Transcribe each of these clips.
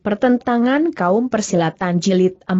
Pertentangan Kaum Persilatan Jilid 4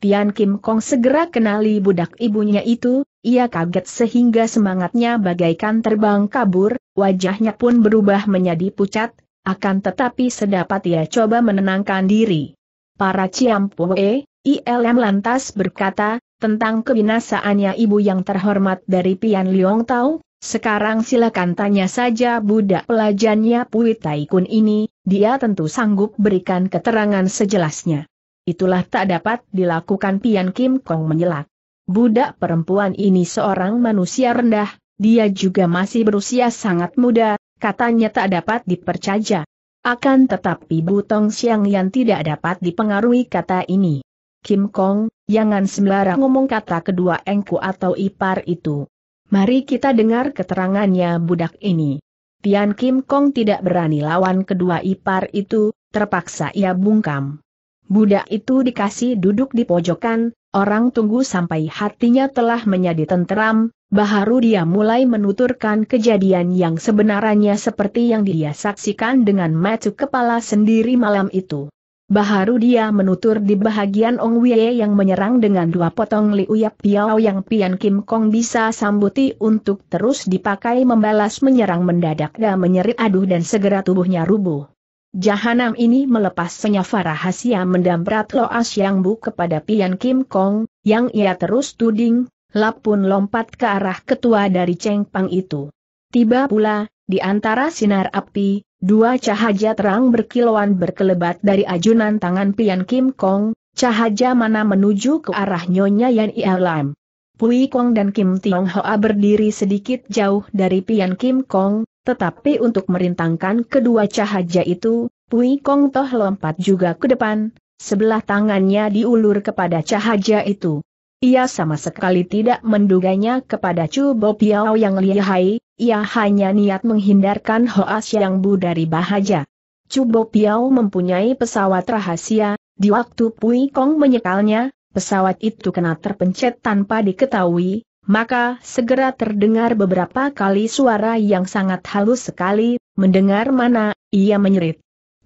Tian Kim Kong segera kenali budak ibunya itu, ia kaget sehingga semangatnya bagaikan terbang kabur, wajahnya pun berubah menjadi pucat, akan tetapi sedapat ia coba menenangkan diri. Para Ciampue, ILM lantas berkata, tentang kebinasaannya ibu yang terhormat dari Pian Liong Tau, sekarang silakan tanya saja budak pelajannya Pui Taikun ini, dia tentu sanggup berikan keterangan sejelasnya. Itulah tak dapat dilakukan Pian Kim Kong menyelak. Budak perempuan ini seorang manusia rendah, dia juga masih berusia sangat muda, katanya tak dapat dipercaya. Akan tetapi Butong Siang yang tidak dapat dipengaruhi kata ini. Kim Kong, jangan sembarang ngomong kata kedua engku atau ipar itu. Mari kita dengar keterangannya budak ini. Tian Kim Kong tidak berani lawan kedua ipar itu, terpaksa ia bungkam. Budak itu dikasih duduk di pojokan, orang tunggu sampai hatinya telah menjadi tenteram, baharu dia mulai menuturkan kejadian yang sebenarnya seperti yang dia saksikan dengan mata kepala sendiri malam itu. Baharu dia menutur di bahagian Ong Wie yang menyerang dengan dua potong liuyap piao yang Pian Kim Kong bisa sambuti untuk terus dipakai membalas menyerang mendadak dan menyerit aduh dan segera tubuhnya rubuh. Jahanam ini melepas senyawa rahasia mendamrat Loas Yang Bu kepada Pian Kim Kong, yang ia terus tuding, lapun lompat ke arah ketua dari Cheng Pang itu. Tiba pula, di antara sinar api, Dua cahaya terang berkilauan berkelebat dari ajunan tangan Pian Kim Kong, cahaya mana menuju ke arah Nyonya Yan Ialam. Pui Kong dan Kim Tiong Hoa berdiri sedikit jauh dari Pian Kim Kong, tetapi untuk merintangkan kedua cahaya itu, Pui Kong toh lompat juga ke depan, sebelah tangannya diulur kepada cahaya itu. Ia sama sekali tidak menduganya kepada Chu Bo Piao yang lihai, ia hanya niat menghindarkan Hoa Yang Bu dari bahaya. Cubo Piao mempunyai pesawat rahasia, di waktu Pui Kong menyekalnya, pesawat itu kena terpencet tanpa diketahui, maka segera terdengar beberapa kali suara yang sangat halus sekali, mendengar mana, ia menyerit.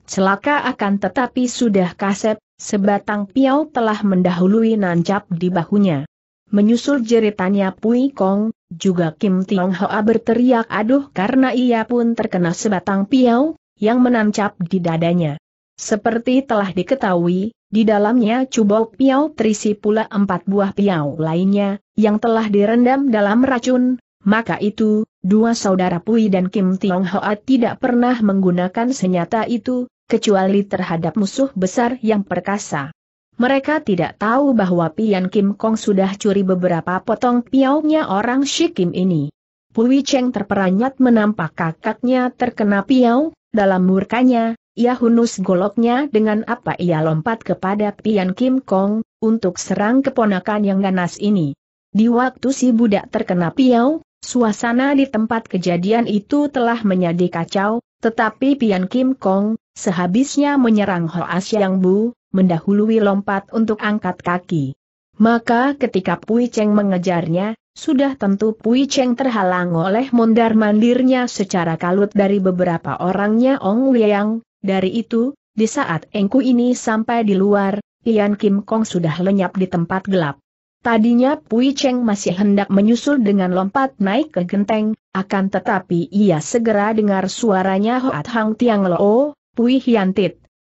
Celaka akan tetapi sudah kasep, sebatang Piao telah mendahului nancap di bahunya. Menyusul jeritannya Pui Kong, juga Kim Tiong Hoa berteriak aduh karena ia pun terkena sebatang piau, yang menancap di dadanya. Seperti telah diketahui, di dalamnya cubo piau terisi pula empat buah piau lainnya, yang telah direndam dalam racun, maka itu, dua saudara Pui dan Kim Tiong Hoa tidak pernah menggunakan senjata itu, kecuali terhadap musuh besar yang perkasa. Mereka tidak tahu bahwa Pian Kim Kong sudah curi beberapa potong piaunya orang Shikim ini. Pui Cheng terperanjat menampak kakaknya terkena piau, dalam murkanya, ia hunus goloknya dengan apa ia lompat kepada Pian Kim Kong, untuk serang keponakan yang ganas ini. Di waktu si budak terkena piau, suasana di tempat kejadian itu telah menjadi kacau, tetapi Pian Kim Kong, sehabisnya menyerang Hoa Siang Bu, mendahului lompat untuk angkat kaki. Maka ketika Pui Cheng mengejarnya, sudah tentu Pui Cheng terhalang oleh mondar-mandirnya secara kalut dari beberapa orangnya Ong Liang, dari itu, di saat Engku ini sampai di luar, Ian Kim Kong sudah lenyap di tempat gelap. Tadinya Pui Cheng masih hendak menyusul dengan lompat naik ke genteng, akan tetapi ia segera dengar suaranya Hoat Hang Tiang Lo, Pui Hian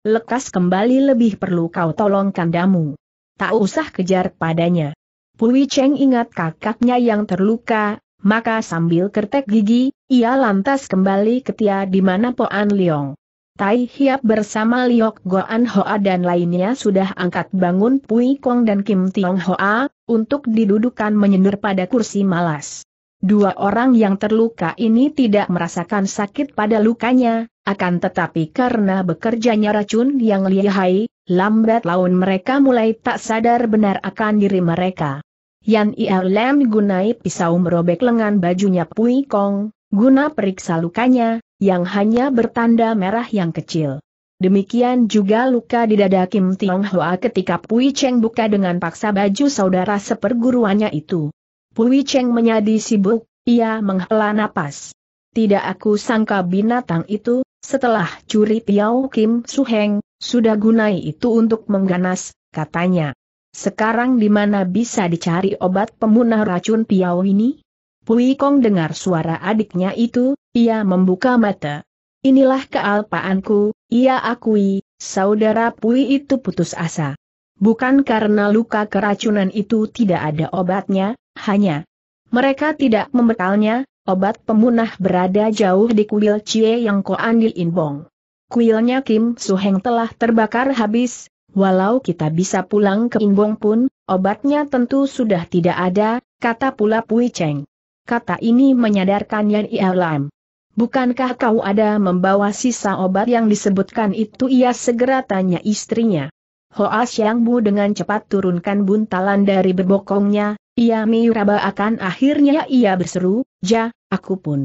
Lekas kembali lebih perlu kau tolong kandamu. Tak usah kejar padanya. Pui Cheng ingat kakaknya yang terluka, maka sambil kertek gigi, ia lantas kembali ke Tia di mana Poan Liong. Tai Hiap bersama Liok Goan Hoa dan lainnya sudah angkat bangun Pui Kong dan Kim Tiong Hoa, untuk didudukan menyendur pada kursi malas. Dua orang yang terluka ini tidak merasakan sakit pada lukanya, akan tetapi karena bekerjanya racun yang lihai, lambat laun mereka mulai tak sadar benar akan diri mereka. Yan Lam gunai pisau merobek lengan bajunya Pui Kong, guna periksa lukanya, yang hanya bertanda merah yang kecil. Demikian juga luka di dada Kim Tiong Hoa ketika Pui Cheng buka dengan paksa baju saudara seperguruannya itu. Pui Cheng menyadi sibuk, ia menghela napas. Tidak aku sangka binatang itu, setelah curi Piao Kim Su Heng, sudah gunai itu untuk mengganas, katanya. Sekarang di mana bisa dicari obat pemunah racun Piao ini? Pui Kong dengar suara adiknya itu, ia membuka mata. Inilah kealpaanku, ia akui, saudara Pui itu putus asa. Bukan karena luka keracunan itu tidak ada obatnya, hanya mereka tidak membekalnya, obat pemunah berada jauh di kuil Cie Yang Koan andil Inbong. Kuilnya Kim Suheng telah terbakar habis, walau kita bisa pulang ke Inbong pun, obatnya tentu sudah tidak ada, kata pula Pui Cheng. Kata ini menyadarkan Yan Ialam. Bukankah kau ada membawa sisa obat yang disebutkan itu ia segera tanya istrinya. Hoa Xiangbu dengan cepat turunkan buntalan dari berbokongnya. Ia miraba akan akhirnya ia berseru, ja, aku pun.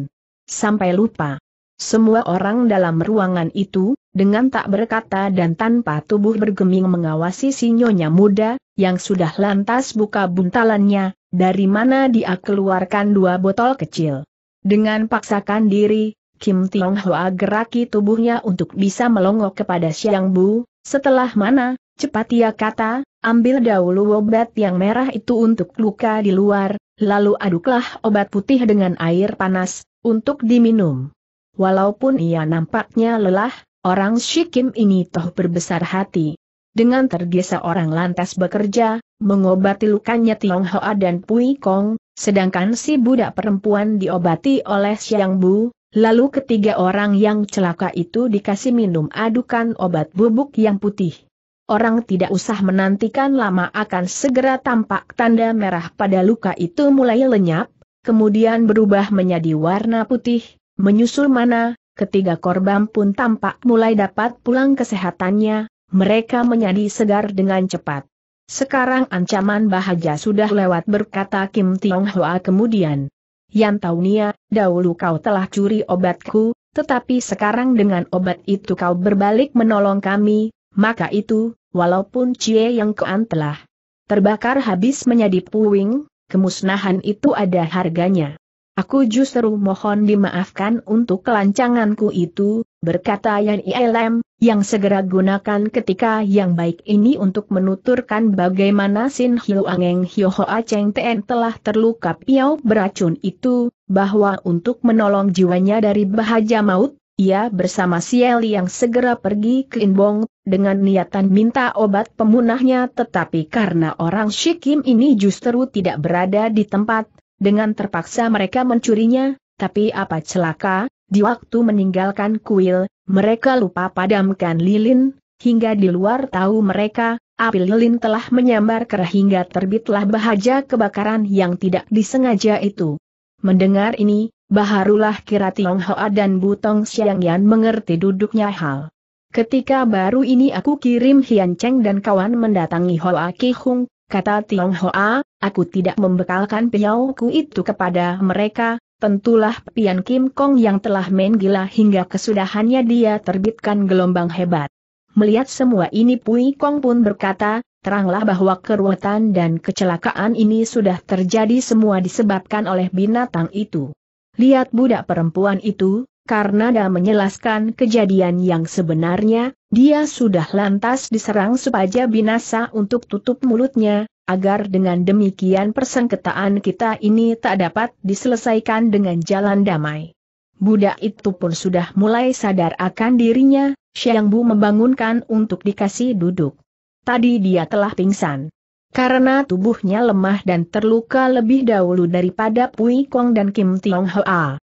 Sampai lupa. Semua orang dalam ruangan itu, dengan tak berkata dan tanpa tubuh bergeming mengawasi sinyonya muda, yang sudah lantas buka buntalannya, dari mana dia keluarkan dua botol kecil. Dengan paksakan diri, Kim Tiong Hoa geraki tubuhnya untuk bisa melongok kepada Siang Bu, setelah mana, Cepat ia kata, ambil dahulu obat yang merah itu untuk luka di luar, lalu aduklah obat putih dengan air panas, untuk diminum. Walaupun ia nampaknya lelah, orang Shikim ini toh berbesar hati. Dengan tergesa orang lantas bekerja, mengobati lukanya Tiong Hoa dan Pui Kong, sedangkan si budak perempuan diobati oleh Siang Bu, lalu ketiga orang yang celaka itu dikasih minum adukan obat bubuk yang putih orang tidak usah menantikan lama akan segera tampak tanda merah pada luka itu mulai lenyap, kemudian berubah menjadi warna putih, menyusul mana, ketiga korban pun tampak mulai dapat pulang kesehatannya, mereka menjadi segar dengan cepat. Sekarang ancaman bahaja sudah lewat berkata Kim Tiong Hoa kemudian. Yang Taunia, dahulu kau telah curi obatku, tetapi sekarang dengan obat itu kau berbalik menolong kami, maka itu, walaupun Cie Yang Kuan telah terbakar habis menjadi puing, kemusnahan itu ada harganya. Aku justru mohon dimaafkan untuk kelancanganku itu, berkata Yan Ilm, yang segera gunakan ketika yang baik ini untuk menuturkan bagaimana Sin Hiu Angeng Hiu Hoa Cheng Tn telah terluka piau beracun itu, bahwa untuk menolong jiwanya dari bahaja maut, ia bersama Sieli yang segera pergi ke Inbong, dengan niatan minta obat pemunahnya tetapi karena orang Shikim ini justru tidak berada di tempat, dengan terpaksa mereka mencurinya, tapi apa celaka, di waktu meninggalkan kuil, mereka lupa padamkan lilin, hingga di luar tahu mereka, api lilin telah menyambar kerah hingga terbitlah bahaja kebakaran yang tidak disengaja itu. Mendengar ini, Baharulah kira Hoa dan Butong Siang Yan mengerti duduknya hal. Ketika baru ini aku kirim Hian Cheng dan kawan mendatangi Hoa Hung, kata Tiong Hoa, aku tidak membekalkan piauku itu kepada mereka, tentulah Pian Kim Kong yang telah main gila hingga kesudahannya dia terbitkan gelombang hebat. Melihat semua ini Pui Kong pun berkata, teranglah bahwa keruwetan dan kecelakaan ini sudah terjadi semua disebabkan oleh binatang itu. Lihat budak perempuan itu, karena dia menjelaskan kejadian yang sebenarnya, dia sudah lantas diserang supaya binasa untuk tutup mulutnya, agar dengan demikian persengketaan kita ini tak dapat diselesaikan dengan jalan damai. Budak itu pun sudah mulai sadar akan dirinya, Xiang Bu membangunkan untuk dikasih duduk. Tadi dia telah pingsan. Karena tubuhnya lemah dan terluka lebih dahulu daripada Pui Kong dan Kim Tiong Hoa.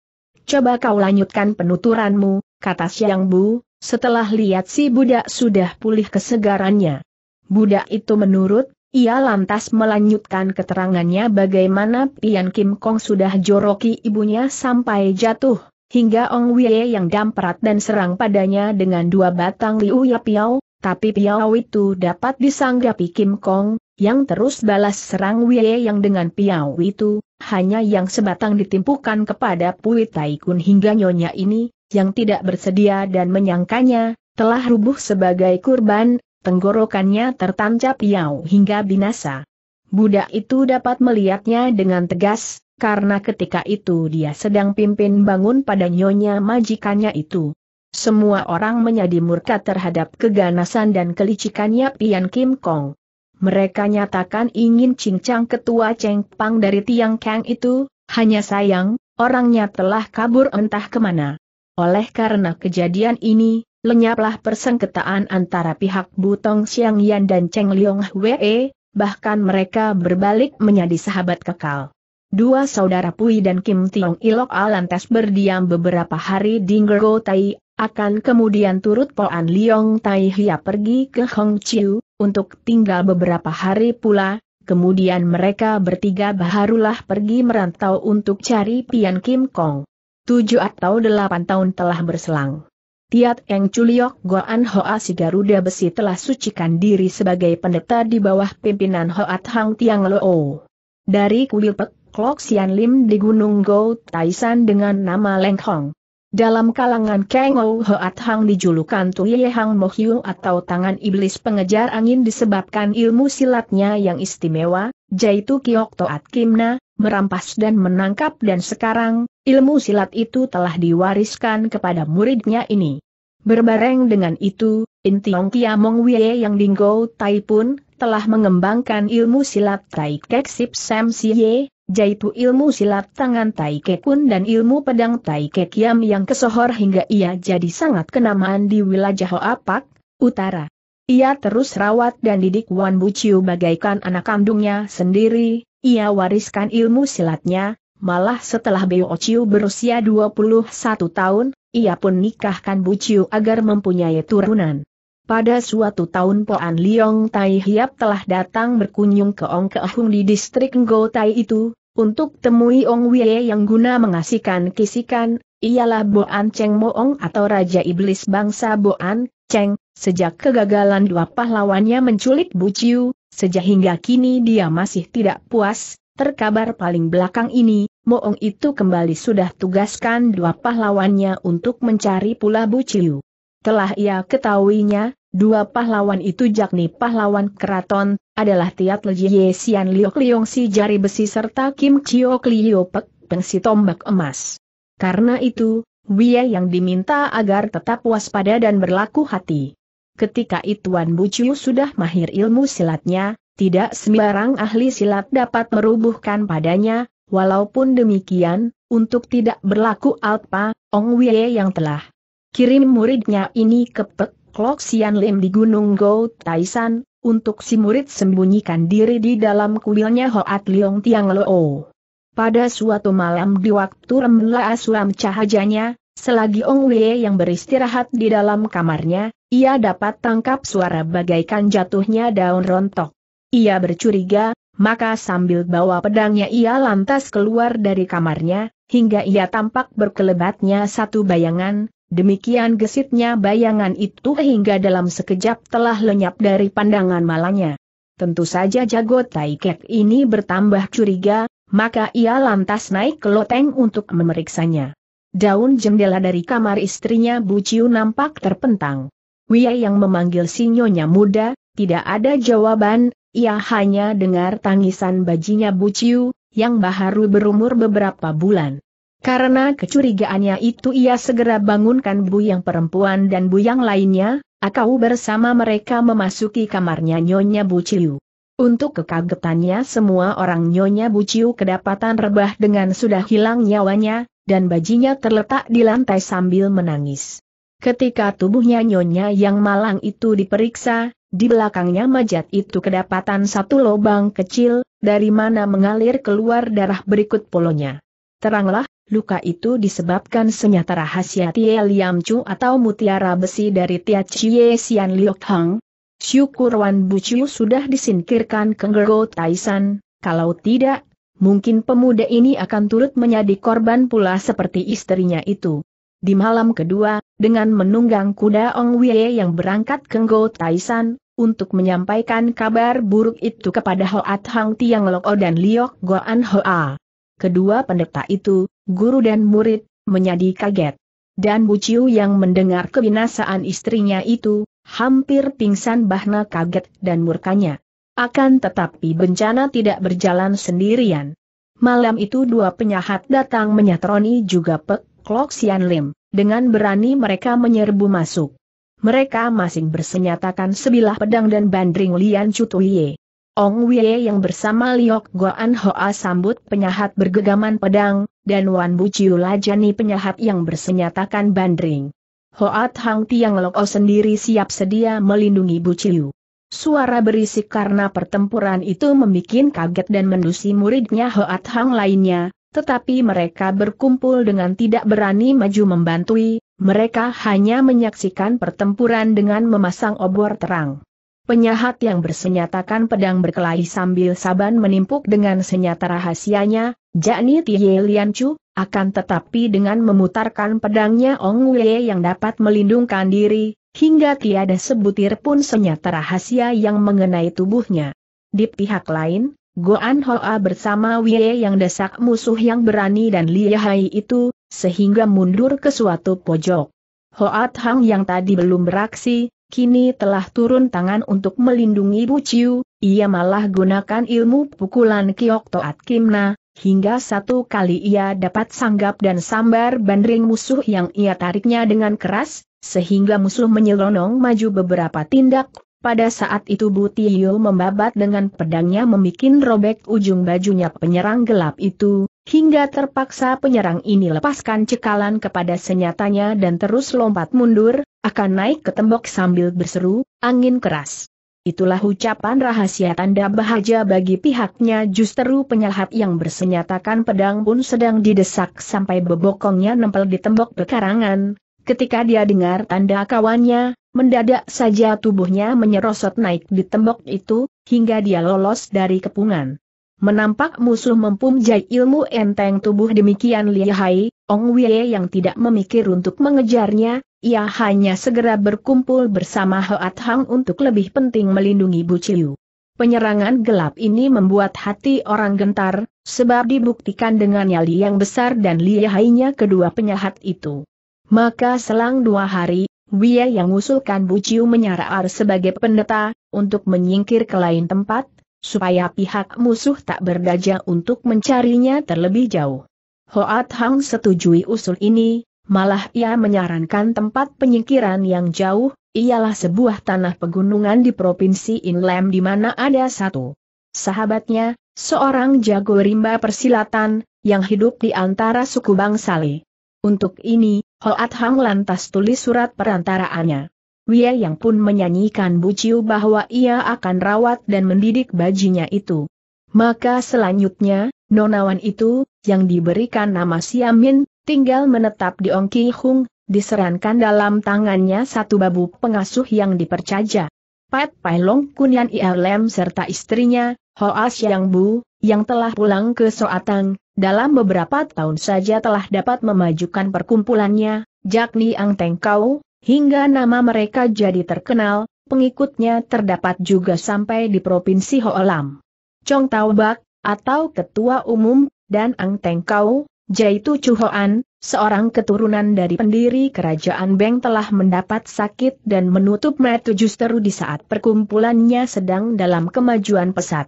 Coba kau lanjutkan penuturanmu, kata Siang Bu, setelah lihat si budak sudah pulih kesegarannya. Budak itu menurut, ia lantas melanjutkan keterangannya bagaimana Pian Kim Kong sudah joroki ibunya sampai jatuh, hingga Ong Wei yang damprat dan serang padanya dengan dua batang Liu Ya Piao, tapi Piau itu dapat disanggapi Kim Kong, yang terus balas serang Wei yang dengan Piau itu, hanya yang sebatang ditimpukan kepada Pui Taikun hingga nyonya ini, yang tidak bersedia dan menyangkanya, telah rubuh sebagai kurban, tenggorokannya tertancap Piau hingga binasa. Budak itu dapat melihatnya dengan tegas, karena ketika itu dia sedang pimpin bangun pada nyonya majikannya itu. Semua orang menjadi murka terhadap keganasan dan kelicikannya Pian Kim Kong. Mereka nyatakan ingin cincang ketua Cheng Pang dari Tiang Kang itu, hanya sayang, orangnya telah kabur entah kemana. Oleh karena kejadian ini, lenyaplah persengketaan antara pihak Butong Xiang Yan dan Cheng Liong Hwee, bahkan mereka berbalik menjadi sahabat kekal. Dua saudara Pui dan Kim Tiong Ilok Alantes berdiam beberapa hari di Ngergo Tai akan kemudian turut Poan Liong Tai Hia pergi ke Hong Chiu, untuk tinggal beberapa hari pula, kemudian mereka bertiga baharulah pergi merantau untuk cari Pian Kim Kong. Tujuh atau delapan tahun telah berselang. Tiat Eng Chuliok Goan Hoa si Garuda Besi telah sucikan diri sebagai pendeta di bawah pimpinan Hoat Hang Tiang Loo. Dari kuil Pek Klok Sian Lim di Gunung Go Taisan dengan nama Leng Hong dalam kalangan Kang Ou Hoat Hang dijulukan Tuye Hang Mohiu atau tangan iblis pengejar angin disebabkan ilmu silatnya yang istimewa, yaitu Kiok Toat Kimna, merampas dan menangkap dan sekarang, ilmu silat itu telah diwariskan kepada muridnya ini. Berbareng dengan itu, Intiong Mong Wye yang Dinggo Tai pun telah mengembangkan ilmu silat Tai Kek Sip Sam Ye yaitu ilmu silat tangan Tai pun dan ilmu pedang Tai Kekiam yang kesohor hingga ia jadi sangat kenamaan di wilayah Hoapak, Utara. Ia terus rawat dan didik Wan Buciu bagaikan anak kandungnya sendiri, ia wariskan ilmu silatnya, malah setelah Beo Ciu berusia 21 tahun, ia pun nikahkan Buciu agar mempunyai turunan. Pada suatu tahun Poan Liong Tai Hiap telah datang berkunjung ke Ong Keahung di distrik Ngo Tai itu, untuk temui Ong Wei yang guna mengasihkan kisikan, ialah Boan Cheng Moong atau Raja Iblis Bangsa Boan, Cheng, sejak kegagalan dua pahlawannya menculik Bu Chiu, sejak kini dia masih tidak puas, Terkabar paling belakang ini, Moong itu kembali sudah tugaskan dua pahlawannya untuk mencari pula Bu Ciu. Telah ia ketahuinya, dua pahlawan itu yakni pahlawan keraton, adalah Tiat Lie Sian Liok Liong Si Jari Besi serta Kim Chiok Lio Pek Pengsi Tombak Emas. Karena itu, Wia yang diminta agar tetap waspada dan berlaku hati. Ketika Ituan Bucu sudah mahir ilmu silatnya, tidak sembarang ahli silat dapat merubuhkan padanya, walaupun demikian, untuk tidak berlaku alpa, Ong Wia yang telah Kirim muridnya ini ke Peklok Sian Lim di Gunung Go Taisan, untuk si murid sembunyikan diri di dalam kuilnya Hoat Leong Tiang Loo. Pada suatu malam di waktu remla suam cahajanya, selagi Ong Wei yang beristirahat di dalam kamarnya, ia dapat tangkap suara bagaikan jatuhnya daun rontok. Ia bercuriga, maka sambil bawa pedangnya ia lantas keluar dari kamarnya, hingga ia tampak berkelebatnya satu bayangan, Demikian gesitnya bayangan itu hingga dalam sekejap telah lenyap dari pandangan malanya. Tentu saja jago Taikek ini bertambah curiga, maka ia lantas naik ke loteng untuk memeriksanya. Daun jendela dari kamar istrinya Bu Ciu nampak terpentang. Wia yang memanggil sinyonya muda, tidak ada jawaban, ia hanya dengar tangisan bajinya Bu Ciu, yang baharu berumur beberapa bulan. Karena kecurigaannya itu ia segera bangunkan bu yang perempuan dan bu yang lainnya, akau bersama mereka memasuki kamarnya Nyonya Bu Ciu. Untuk kekagetannya semua orang Nyonya Bu Ciu kedapatan rebah dengan sudah hilang nyawanya, dan bajinya terletak di lantai sambil menangis. Ketika tubuhnya Nyonya yang malang itu diperiksa, di belakangnya majat itu kedapatan satu lubang kecil, dari mana mengalir keluar darah berikut polonya. Teranglah Luka itu disebabkan senyata rahasia Tie Liam Chu atau mutiara besi dari Tia Chie Sian Liok Hang. Syukur Wan Buciu sudah disingkirkan ke Gergo Taisan, kalau tidak, mungkin pemuda ini akan turut menjadi korban pula seperti istrinya itu. Di malam kedua, dengan menunggang kuda Ong Wei yang berangkat ke Gergo Taisan, untuk menyampaikan kabar buruk itu kepada Hoat Hang Tiang Loko dan Liok Goan Hoa. Kedua pendeta itu, guru dan murid, menjadi kaget. Dan Bu Chiu yang mendengar kebinasaan istrinya itu, hampir pingsan bahna kaget dan murkanya. Akan tetapi bencana tidak berjalan sendirian. Malam itu dua penyahat datang menyatroni juga Pek Klok Sian Lim, dengan berani mereka menyerbu masuk. Mereka masing bersenyatakan sebilah pedang dan bandring Lian Tuiye. Ong Wei yang bersama Liok Goan Hoa sambut penyahat bergegaman pedang, dan Wan Buciu lajani penyahap yang bersenyatakan bandring. Hoat Hang Tiang Loko sendiri siap sedia melindungi Buciu. Suara berisik karena pertempuran itu membuat kaget dan mendusi muridnya Hoat Hang lainnya, tetapi mereka berkumpul dengan tidak berani maju membantui, mereka hanya menyaksikan pertempuran dengan memasang obor terang. Penyahat yang bersenyatakan pedang berkelahi sambil saban menimpuk dengan senyata rahasianya, Jani Tie Lian Chu, akan tetapi dengan memutarkan pedangnya Ong Wei yang dapat melindungkan diri, hingga tiada sebutir pun senyata rahasia yang mengenai tubuhnya. Di pihak lain, Goan Hoa bersama Wei yang desak musuh yang berani dan lihai itu, sehingga mundur ke suatu pojok. Hoat Hang yang tadi belum beraksi, kini telah turun tangan untuk melindungi Bu Chiu, ia malah gunakan ilmu pukulan Kiok Toat Kimna, hingga satu kali ia dapat sanggap dan sambar bandring musuh yang ia tariknya dengan keras, sehingga musuh menyelonong maju beberapa tindak. Pada saat itu Bu Tiyul membabat dengan pedangnya membuat robek ujung bajunya penyerang gelap itu, hingga terpaksa penyerang ini lepaskan cekalan kepada senyatanya dan terus lompat mundur, akan naik ke tembok sambil berseru, angin keras. Itulah ucapan rahasia tanda bahaja bagi pihaknya justru penyelhat yang bersenyatakan pedang pun sedang didesak sampai bebokongnya nempel di tembok pekarangan. Ketika dia dengar tanda kawannya, mendadak saja tubuhnya menyerosot naik di tembok itu, hingga dia lolos dari kepungan. Menampak musuh mempunyai ilmu enteng tubuh demikian lihai, Ong Wei yang tidak memikir untuk mengejarnya, ia hanya segera berkumpul bersama Hoat Hang untuk lebih penting melindungi Bu Chiu. Penyerangan gelap ini membuat hati orang gentar, sebab dibuktikan dengan nyali yang besar dan lihainya kedua penyahat itu. Maka selang dua hari, Wia yang usulkan Bu Chiu menyarar sebagai pendeta, untuk menyingkir ke lain tempat, supaya pihak musuh tak berdaya untuk mencarinya terlebih jauh. Hoat Hang setujui usul ini, malah ia menyarankan tempat penyingkiran yang jauh, ialah sebuah tanah pegunungan di Provinsi Inlem di mana ada satu sahabatnya, seorang jago rimba persilatan, yang hidup di antara suku Bangsali. Untuk ini, Hoat Hang lantas tulis surat perantaraannya. Wia yang pun menyanyikan Buciu bahwa ia akan rawat dan mendidik bajinya itu. Maka selanjutnya, nonawan itu, yang diberikan nama Siamin, tinggal menetap di Ong Ki Hung, diserankan dalam tangannya satu babu pengasuh yang dipercaya. Pat Pai Long Kunian Lem serta istrinya, Hoa Yang Bu, yang telah pulang ke Soatang, dalam beberapa tahun saja telah dapat memajukan perkumpulannya, Jakni Ang Teng Kau, Hingga nama mereka jadi terkenal, pengikutnya terdapat juga sampai di Provinsi Hoalam. Chong Tao Bak, atau Ketua Umum, dan Ang Teng Kau, Jaitu Chuhoan, seorang keturunan dari pendiri Kerajaan Beng telah mendapat sakit dan menutup mata justru di saat perkumpulannya sedang dalam kemajuan pesat.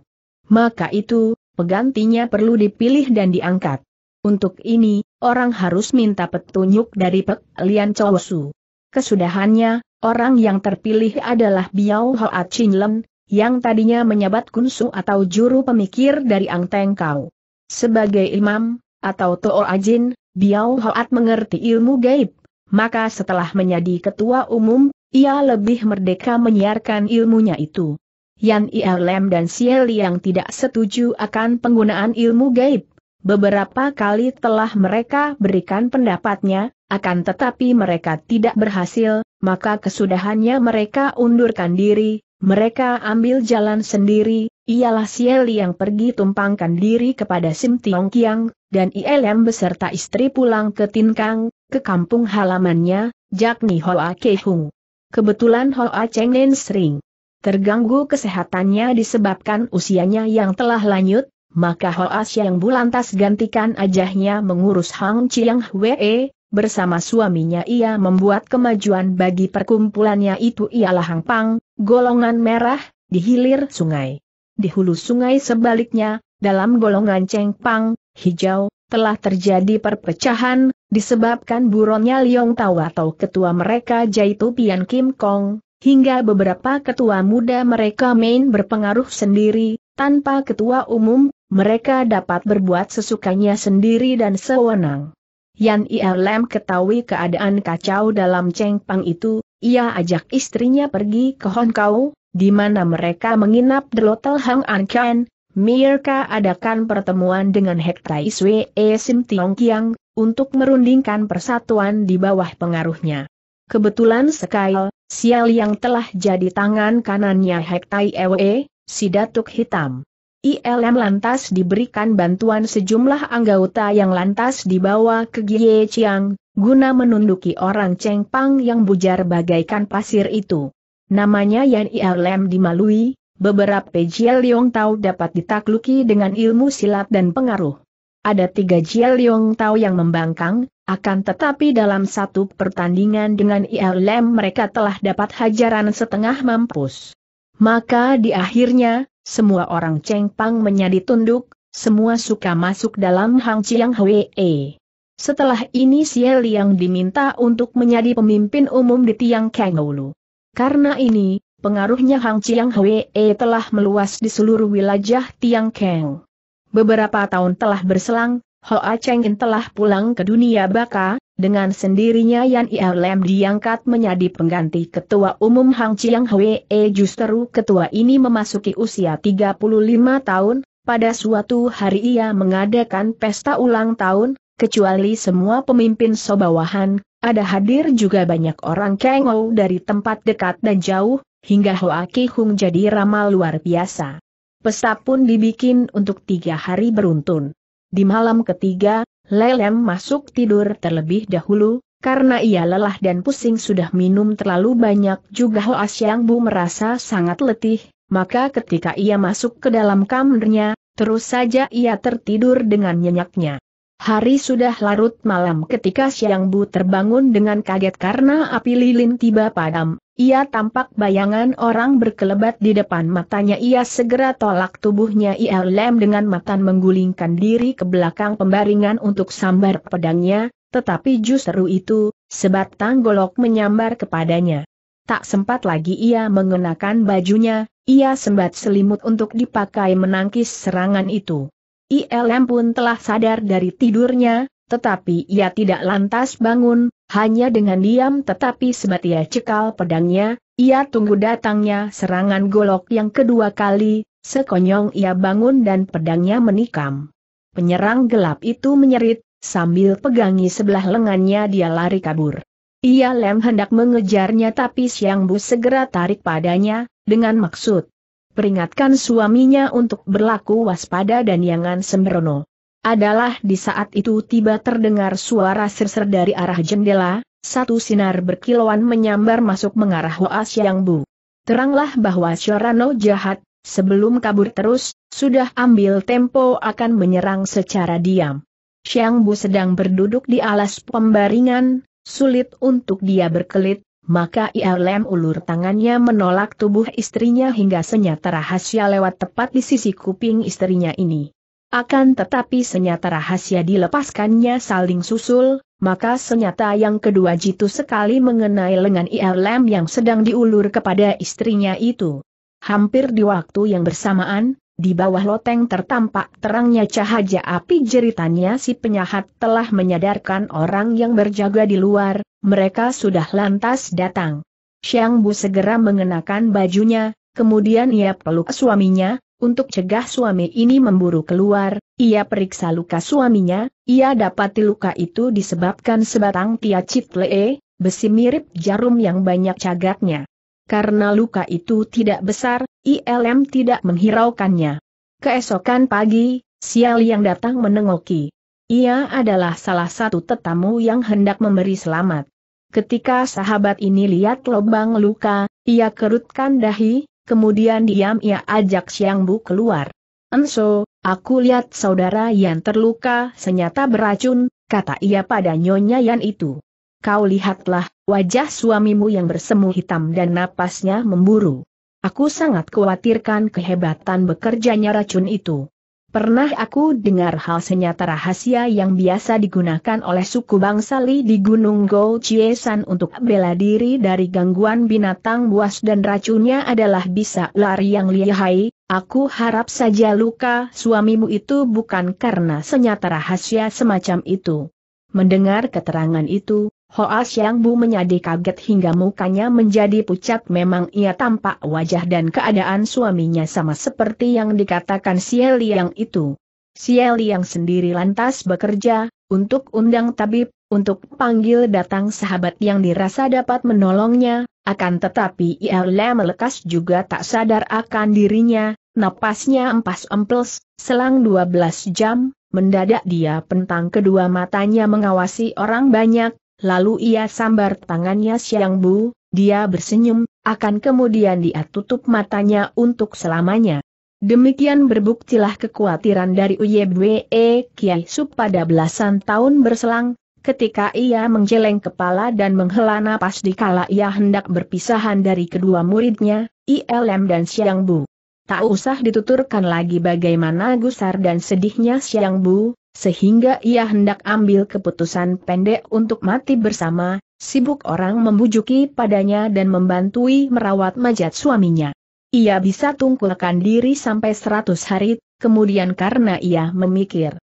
Maka itu, pegantinya perlu dipilih dan diangkat. Untuk ini, orang harus minta petunjuk dari Pek Lian Chosu. Kesudahannya, orang yang terpilih adalah Biao Hoa Chin Lem, yang tadinya menyabat kunsu atau juru pemikir dari Ang Teng Kau. Sebagai imam, atau Toa Ajin, Biao Hoat mengerti ilmu gaib, maka setelah menjadi ketua umum, ia lebih merdeka menyiarkan ilmunya itu. Yan Ia dan Xie yang tidak setuju akan penggunaan ilmu gaib, Beberapa kali telah mereka berikan pendapatnya, akan tetapi mereka tidak berhasil, maka kesudahannya mereka undurkan diri, mereka ambil jalan sendiri, ialah Sieli yang pergi tumpangkan diri kepada Sim Tiong Kiang, dan ILM beserta istri pulang ke Tinkang, ke kampung halamannya, yakni Hoa Kehung. Kebetulan Hoa Cheng Nen sering terganggu kesehatannya disebabkan usianya yang telah lanjut, maka Hoas yang bulantas gantikan ajahnya mengurus Hang Chiang Hwee, bersama suaminya ia membuat kemajuan bagi perkumpulannya itu ialah Hang Pang, golongan merah, di hilir sungai. Di hulu sungai sebaliknya, dalam golongan Cheng Pang, hijau, telah terjadi perpecahan, disebabkan buronnya Liong Tau atau ketua mereka Jaitu Pian Kim Kong, hingga beberapa ketua muda mereka main berpengaruh sendiri, tanpa ketua umum, mereka dapat berbuat sesukanya sendiri dan sewenang. Yan Lem ketahui keadaan kacau dalam cengpang itu, ia ajak istrinya pergi ke Hongkau, di mana mereka menginap di Lotel Hang An mereka adakan pertemuan dengan Sui e Sim Tiong Kiang, untuk merundingkan persatuan di bawah pengaruhnya. Kebetulan sekali, sial yang telah jadi tangan kanannya Hektai Ewe, si Datuk Hitam. ILM lantas diberikan bantuan sejumlah anggota yang lantas dibawa ke Gie Chiang, guna menunduki orang Cheng Pang yang bujar bagaikan pasir itu. Namanya Yan ILM dimalui, beberapa Jiel Yong Tao dapat ditakluki dengan ilmu silat dan pengaruh. Ada tiga Jiel Yong Tao yang membangkang, akan tetapi dalam satu pertandingan dengan ILM mereka telah dapat hajaran setengah mampus. Maka di akhirnya, semua orang Cheng Pang menjadi tunduk, semua suka masuk dalam Hang Chiang Hwee. Setelah ini Xie yang diminta untuk menjadi pemimpin umum di Tiang Kengulu. Karena ini, pengaruhnya Hang Chiang Hwee telah meluas di seluruh wilayah Tiang Keng. Beberapa tahun telah berselang, Hoa Cheng In telah pulang ke dunia baka, dengan sendirinya Yan Ilem diangkat menjadi pengganti Ketua Umum Hang Chiang Hwee justru ketua ini memasuki usia 35 tahun, pada suatu hari ia mengadakan pesta ulang tahun, kecuali semua pemimpin sobawahan, ada hadir juga banyak orang kengou dari tempat dekat dan jauh, hingga Hoa Ki Hung jadi ramal luar biasa. Pesta pun dibikin untuk tiga hari beruntun. Di malam ketiga, Lelem masuk tidur terlebih dahulu, karena ia lelah dan pusing sudah minum terlalu banyak juga Hoa Siang Bu merasa sangat letih, maka ketika ia masuk ke dalam kamarnya, terus saja ia tertidur dengan nyenyaknya. Hari sudah larut malam ketika Siang Bu terbangun dengan kaget karena api lilin tiba padam. Ia tampak bayangan orang berkelebat di depan matanya. Ia segera tolak tubuhnya ia dengan matan menggulingkan diri ke belakang pembaringan untuk sambar pedangnya, tetapi justru itu, sebatang golok menyambar kepadanya. Tak sempat lagi ia mengenakan bajunya, ia sembat selimut untuk dipakai menangkis serangan itu. ILM pun telah sadar dari tidurnya, tetapi ia tidak lantas bangun, hanya dengan diam tetapi ia cekal pedangnya, ia tunggu datangnya serangan golok yang kedua kali, sekonyong ia bangun dan pedangnya menikam. Penyerang gelap itu menyerit, sambil pegangi sebelah lengannya dia lari kabur. Ia lem hendak mengejarnya tapi Siang Bu segera tarik padanya, dengan maksud, peringatkan suaminya untuk berlaku waspada dan jangan sembrono. Adalah di saat itu tiba terdengar suara serser dari arah jendela, satu sinar berkilauan menyambar masuk mengarah Hoa Yang Bu. Teranglah bahwa Syorano jahat, sebelum kabur terus, sudah ambil tempo akan menyerang secara diam. Siang Bu sedang berduduk di alas pembaringan, sulit untuk dia berkelit, maka ia lem ulur tangannya menolak tubuh istrinya hingga senyata rahasia lewat tepat di sisi kuping istrinya ini. Akan tetapi senyata rahasia dilepaskannya saling susul, maka senyata yang kedua jitu sekali mengenai lengan ILM yang sedang diulur kepada istrinya itu. Hampir di waktu yang bersamaan, di bawah loteng tertampak terangnya cahaya api jeritannya si penyahat telah menyadarkan orang yang berjaga di luar, mereka sudah lantas datang. Xiang Bu segera mengenakan bajunya, kemudian ia peluk suaminya, untuk cegah suami ini memburu keluar, ia periksa luka suaminya, ia dapati luka itu disebabkan sebatang cip lee, besi mirip jarum yang banyak cagatnya. Karena luka itu tidak besar, ILM tidak menghiraukannya. Keesokan pagi, Sial yang datang menengoki. Ia adalah salah satu tetamu yang hendak memberi selamat. Ketika sahabat ini lihat lubang luka, ia kerutkan dahi, kemudian diam ia ajak Siang Bu keluar. Enso, aku lihat saudara yang terluka senyata beracun, kata ia pada Nyonya Yan itu. Kau lihatlah, wajah suamimu yang bersemu hitam dan napasnya memburu. Aku sangat khawatirkan kehebatan bekerjanya racun itu. Pernah aku dengar hal senyata rahasia yang biasa digunakan oleh suku bangsa Li di Gunung Go Chiesan untuk bela diri dari gangguan binatang buas dan racunnya adalah bisa lari yang lihai, aku harap saja luka suamimu itu bukan karena senyata rahasia semacam itu. Mendengar keterangan itu, Hoa Yang Bu menyadi kaget hingga mukanya menjadi pucat memang ia tampak wajah dan keadaan suaminya sama seperti yang dikatakan Si Liang itu. Si Liang sendiri lantas bekerja, untuk undang tabib, untuk panggil datang sahabat yang dirasa dapat menolongnya, akan tetapi ia melekas juga tak sadar akan dirinya, napasnya empas empels, selang 12 jam, mendadak dia pentang kedua matanya mengawasi orang banyak, lalu ia sambar tangannya Siang Bu, dia bersenyum, akan kemudian dia tutup matanya untuk selamanya. Demikian berbuktilah kekhawatiran dari Uyebwe e Kiai Su pada belasan tahun berselang, ketika ia menjeleng kepala dan menghela napas di kala ia hendak berpisahan dari kedua muridnya, ILM dan Siang Bu. Tak usah dituturkan lagi bagaimana gusar dan sedihnya Siang Bu, sehingga ia hendak ambil keputusan pendek untuk mati bersama, sibuk orang membujuki padanya dan membantui merawat majat suaminya. Ia bisa tungkulkan diri sampai 100 hari, kemudian karena ia memikir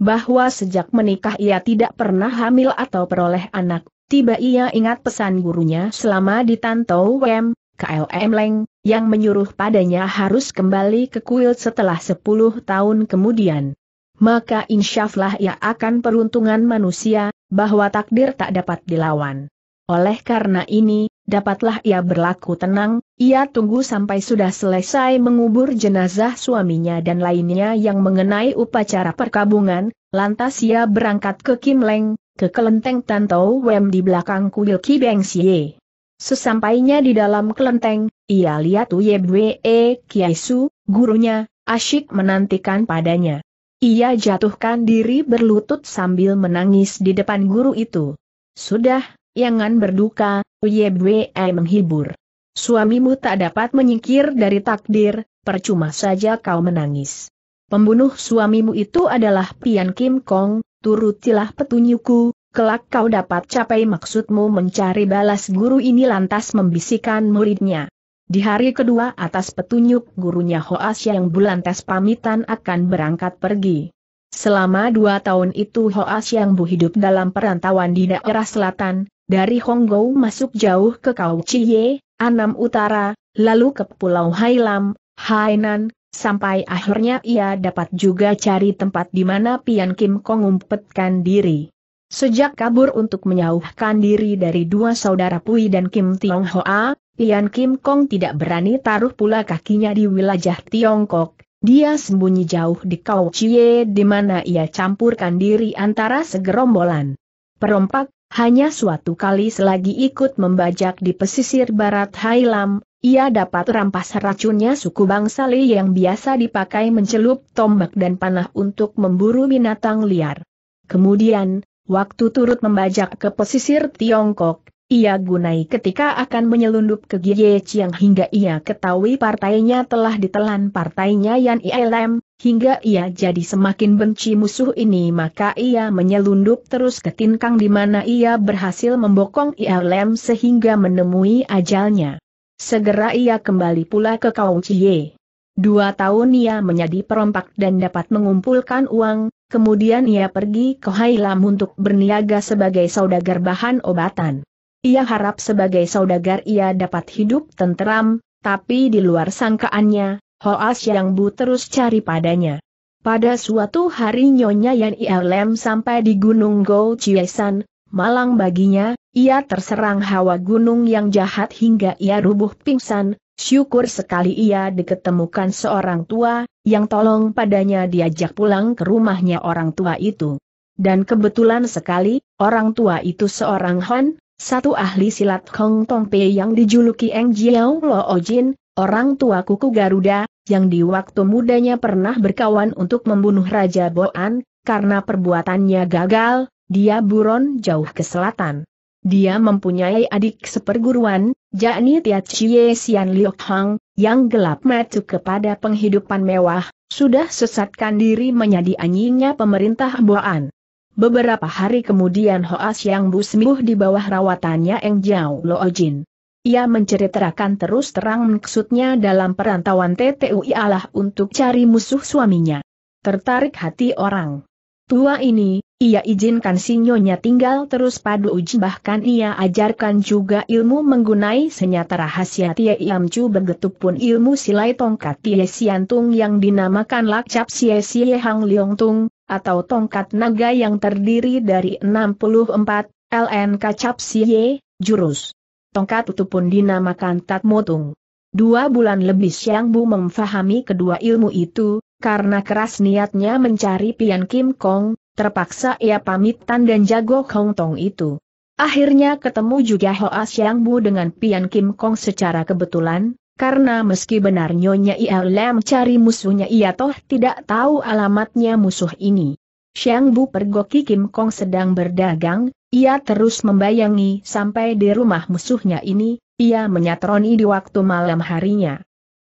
bahwa sejak menikah ia tidak pernah hamil atau peroleh anak, tiba ia ingat pesan gurunya selama di Tanto Wem, KLM Leng, yang menyuruh padanya harus kembali ke kuil setelah 10 tahun kemudian maka insyaflah ia akan peruntungan manusia, bahwa takdir tak dapat dilawan. Oleh karena ini, dapatlah ia berlaku tenang, ia tunggu sampai sudah selesai mengubur jenazah suaminya dan lainnya yang mengenai upacara perkabungan, lantas ia berangkat ke Kim Leng, ke kelenteng Tantau Wem di belakang kuil Kibeng Xie. Sesampainya di dalam kelenteng, ia lihat Uyebwe Kiaisu, gurunya, asyik menantikan padanya. Ia jatuhkan diri berlutut sambil menangis di depan guru itu. Sudah, jangan berduka, Uyebwe menghibur. Suamimu tak dapat menyingkir dari takdir, percuma saja kau menangis. Pembunuh suamimu itu adalah Pian Kim Kong, turutilah petunjukku, kelak kau dapat capai maksudmu mencari balas guru ini lantas membisikkan muridnya. Di hari kedua atas petunjuk gurunya Hoas yang bulan tes pamitan akan berangkat pergi. Selama dua tahun itu Hoas yang Bu hidup dalam perantauan di daerah selatan, dari Honggou masuk jauh ke Kauchie, Anam Utara, lalu ke Pulau Hailam, Hainan, sampai akhirnya ia dapat juga cari tempat di mana Pian Kim Kong umpetkan diri. Sejak kabur untuk menyauhkan diri dari dua saudara Pui dan Kim Tiong Hoa, Ian Kim Kong tidak berani taruh pula kakinya di wilayah Tiongkok. Dia sembunyi jauh di Kau Chie di mana ia campurkan diri antara segerombolan. Perompak, hanya suatu kali selagi ikut membajak di pesisir barat Hailam, ia dapat rampas racunnya suku bangsa Li yang biasa dipakai mencelup tombak dan panah untuk memburu binatang liar. Kemudian, Waktu turut membajak ke pesisir Tiongkok, ia gunai ketika akan menyelundup ke Gie Chiang hingga ia ketahui partainya telah ditelan partainya Yan ILM, hingga ia jadi semakin benci musuh ini maka ia menyelundup terus ke Tinkang di mana ia berhasil membokong ILM sehingga menemui ajalnya. Segera ia kembali pula ke Kau Chie. Dua tahun ia menjadi perompak dan dapat mengumpulkan uang, kemudian ia pergi ke Hailam untuk berniaga sebagai saudagar bahan obatan. Ia harap sebagai saudagar ia dapat hidup tenteram, tapi di luar sangkaannya, Hoas yang Bu terus cari padanya. Pada suatu hari Nyonya Yan Lem sampai di Gunung Go Chiesan, malang baginya, ia terserang hawa gunung yang jahat hingga ia rubuh pingsan, Syukur sekali ia diketemukan seorang tua, yang tolong padanya diajak pulang ke rumahnya orang tua itu. Dan kebetulan sekali, orang tua itu seorang Han, satu ahli silat Hong Tong Pei yang dijuluki Eng Jiao Lo Ojin, orang tua kuku Garuda, yang di waktu mudanya pernah berkawan untuk membunuh Raja Boan, karena perbuatannya gagal, dia buron jauh ke selatan. Dia mempunyai adik seperguruan, yakni Tia Chie Sian Liu Hang, yang gelap mata kepada penghidupan mewah, sudah sesatkan diri menjadi anjingnya pemerintah Boan. Beberapa hari kemudian Hoa Siang Bu sembuh di bawah rawatannya Eng Jiao Luo Jin. Ia menceritakan terus terang maksudnya dalam perantauan TTU ialah untuk cari musuh suaminya. Tertarik hati orang tua ini, ia izinkan sinyonya tinggal terus padu uji bahkan ia ajarkan juga ilmu menggunai senjata rahasia Tia Chu begitu pun ilmu silai tongkat Tia Siantung yang dinamakan Lakcap Sia Sia Hang Leong Tung, atau tongkat naga yang terdiri dari 64, LN Kacap Sia, jurus. Tongkat itu pun dinamakan tat motung Dua bulan lebih Siang Bu memfahami kedua ilmu itu, karena keras niatnya mencari Pian Kim Kong, terpaksa ia pamitan dan jago Hong Tong itu. Akhirnya ketemu juga Hoa Siang Bu dengan Pian Kim Kong secara kebetulan, karena meski benar Nyonya Ia Lam cari musuhnya ia toh tidak tahu alamatnya musuh ini. Siang Bu pergoki Kim Kong sedang berdagang, ia terus membayangi sampai di rumah musuhnya ini, ia menyatroni di waktu malam harinya.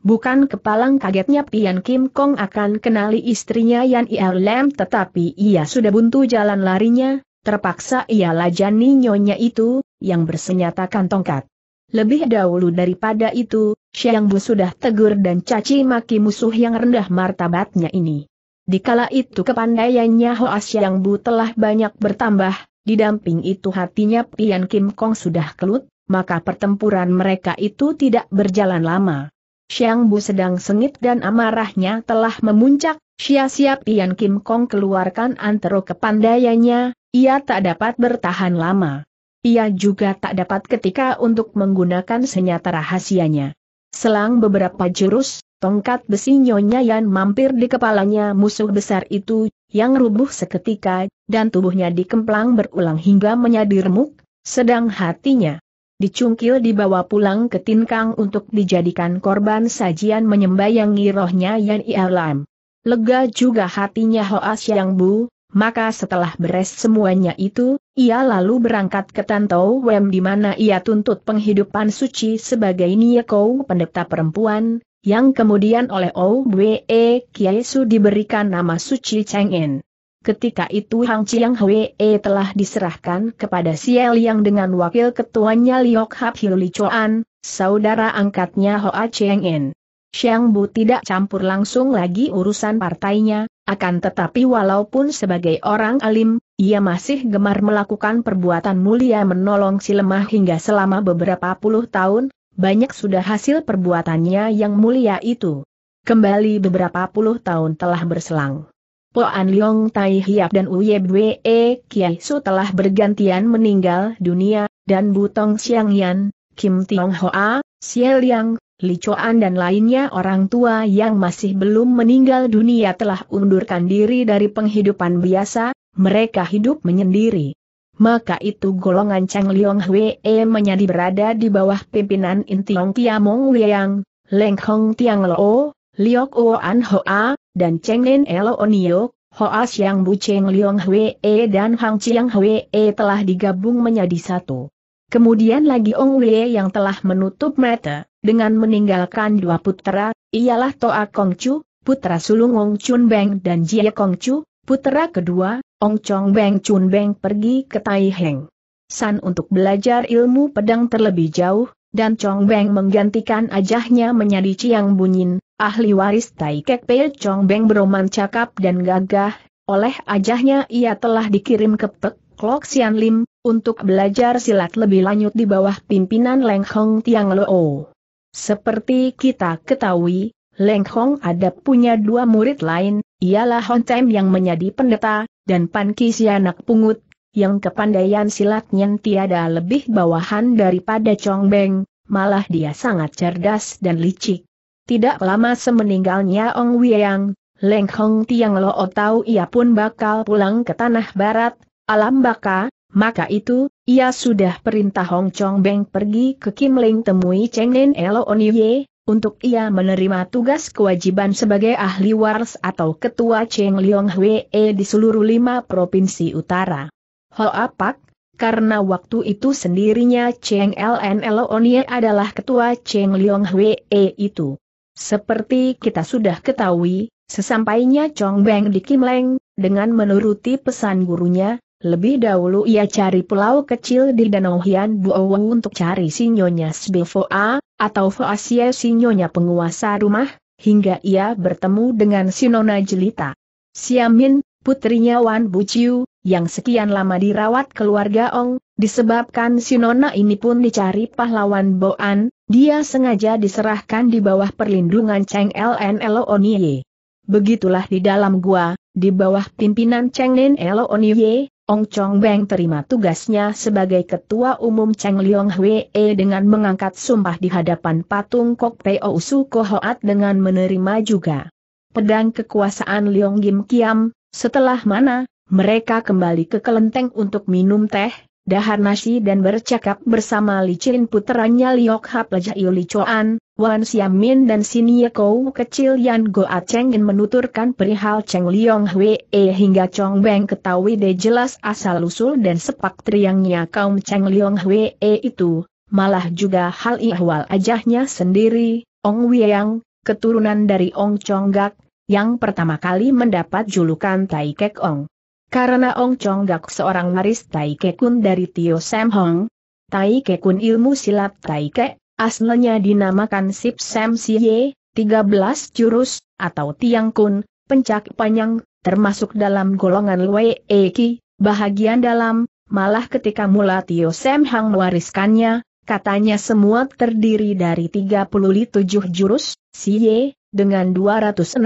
Bukan kepalang kagetnya Pian Kim Kong akan kenali istrinya Yan Il Lam tetapi ia sudah buntu jalan larinya, terpaksa ia lajani nyonya itu, yang bersenyatakan tongkat. Lebih dahulu daripada itu, Xiang Bu sudah tegur dan caci maki musuh yang rendah martabatnya ini. Dikala itu kepandaiannya Hoa Xiang Bu telah banyak bertambah, didamping itu hatinya Pian Kim Kong sudah kelut, maka pertempuran mereka itu tidak berjalan lama. Xiang Bu sedang sengit dan amarahnya telah memuncak, siap-siap Ian Kim Kong keluarkan antero kepandaiannya, ia tak dapat bertahan lama. Ia juga tak dapat ketika untuk menggunakan senjata rahasianya. Selang beberapa jurus, tongkat besi Nyonya Yan mampir di kepalanya musuh besar itu, yang rubuh seketika, dan tubuhnya dikemplang berulang hingga menyadir muk. sedang hatinya dicungkil dibawa pulang ke Tinkang untuk dijadikan korban sajian menyembayangi rohnya Yan Ialam. Lega juga hatinya Hoas Yang Bu, maka setelah beres semuanya itu, ia lalu berangkat ke Tantau Wem di mana ia tuntut penghidupan suci sebagai Nieko pendeta perempuan, yang kemudian oleh Owe Kiai diberikan nama suci Cheng Ketika itu Hang Chiang Hwee telah diserahkan kepada Siel yang dengan wakil ketuanya Liok Hap Hiluli Choan, saudara angkatnya Hoa Cheng En. Xiang Bu tidak campur langsung lagi urusan partainya, akan tetapi walaupun sebagai orang alim, ia masih gemar melakukan perbuatan mulia menolong si lemah hingga selama beberapa puluh tahun, banyak sudah hasil perbuatannya yang mulia itu. Kembali beberapa puluh tahun telah berselang. Poan Liong Tai Hiap dan Uyebwe e Kiai Su telah bergantian meninggal dunia, dan Butong Siang Yan, Kim Tiong Hoa, Xie Liang, Li Chuan dan lainnya orang tua yang masih belum meninggal dunia telah undurkan diri dari penghidupan biasa, mereka hidup menyendiri. Maka itu golongan Chang Liong Hwee menjadi berada di bawah pimpinan Intiong Tiamong Liang, Leng Hong Tiang Lo, Liok An Hoa, dan Cheng Nen Elo Onio, Hoa yang Bu Cheng Liong Hwe E dan Hang Chiang Hwee E telah digabung menjadi satu. Kemudian lagi Ong Wei yang telah menutup mata, dengan meninggalkan dua putra, ialah Toa Kong Chu, putra sulung Ong Chun Beng dan Jie Kong Chu, putra kedua, Ong Chong Beng Chun Beng pergi ke Tai Heng. San untuk belajar ilmu pedang terlebih jauh, dan Chong Beng menggantikan ajahnya menjadi Chiang Bunyin, Ahli waris Tai Kek Pei Chong Beng beroman cakap dan gagah, oleh ajahnya ia telah dikirim ke Pek Klok Sian Lim, untuk belajar silat lebih lanjut di bawah pimpinan Leng Hong Tiang Lo. Seperti kita ketahui, Leng Hong ada punya dua murid lain, ialah Hon Tem yang menjadi pendeta, dan Pan Kisianak Pungut, yang kepandaian silatnya tiada lebih bawahan daripada Chong Beng, malah dia sangat cerdas dan licik. Tidak lama semeninggalnya Ong Wiyang, Leng Hong Tiang Lo tahu ia pun bakal pulang ke tanah barat, alam baka, maka itu, ia sudah perintah Hong Chong Beng pergi ke Kim Leng temui Cheng Nen Elo Oniye, untuk ia menerima tugas kewajiban sebagai ahli wars atau ketua Cheng Leong Hwe e di seluruh lima provinsi utara. Ho Apak, karena waktu itu sendirinya Cheng LN Onye adalah ketua Cheng Leong Hwe e itu. Seperti kita sudah ketahui, sesampainya Chong Beng di Kim Leng, dengan menuruti pesan gurunya, lebih dahulu ia cari pulau kecil di Danau Hian Buowo untuk cari sinyonya Sbefoa, atau Foasia sinyonya penguasa rumah, hingga ia bertemu dengan Sinona Jelita. Siamin, putrinya Wan Buciu, yang sekian lama dirawat keluarga Ong, disebabkan si Nona ini pun dicari pahlawan Boan, dia sengaja diserahkan di bawah perlindungan Cheng Ln Elooniye. Begitulah di dalam gua, di bawah pimpinan Cheng Lin Elooniye, Ong Chong Beng terima tugasnya sebagai ketua umum Cheng Liong Hwee dengan mengangkat sumpah di hadapan patung Kok Peo Su Kohoat dengan menerima juga pedang kekuasaan Liong Gim Kiam, setelah mana, mereka kembali ke kelenteng untuk minum teh, dahar nasi dan bercakap bersama Licin Chin puteranya Liok Hap Lejai Li Choan, Wan Xiamin dan Sin Kou kecil Yan Goa Chengin menuturkan perihal Cheng Liong Hwee hingga Chong Beng ketahui de jelas asal-usul dan sepak triangnya kaum Cheng Liong Hwee itu, malah juga hal ihwal ajahnya sendiri, Ong Yang, keturunan dari Ong Chong Gak, yang pertama kali mendapat julukan Tai Kek Ong. Karena Ong Chong Gak seorang waris Tai Kekun dari Tio Sam Hong, Tai Kekun ilmu silat Tai Kek, aslinya dinamakan Sip Sam Siye, 13 jurus, atau Tiang Kun, pencak panjang, termasuk dalam golongan Lue Eki, bahagian dalam, malah ketika mula Tio Sam Hong mewariskannya, katanya semua terdiri dari 37 jurus, Siye, dengan 260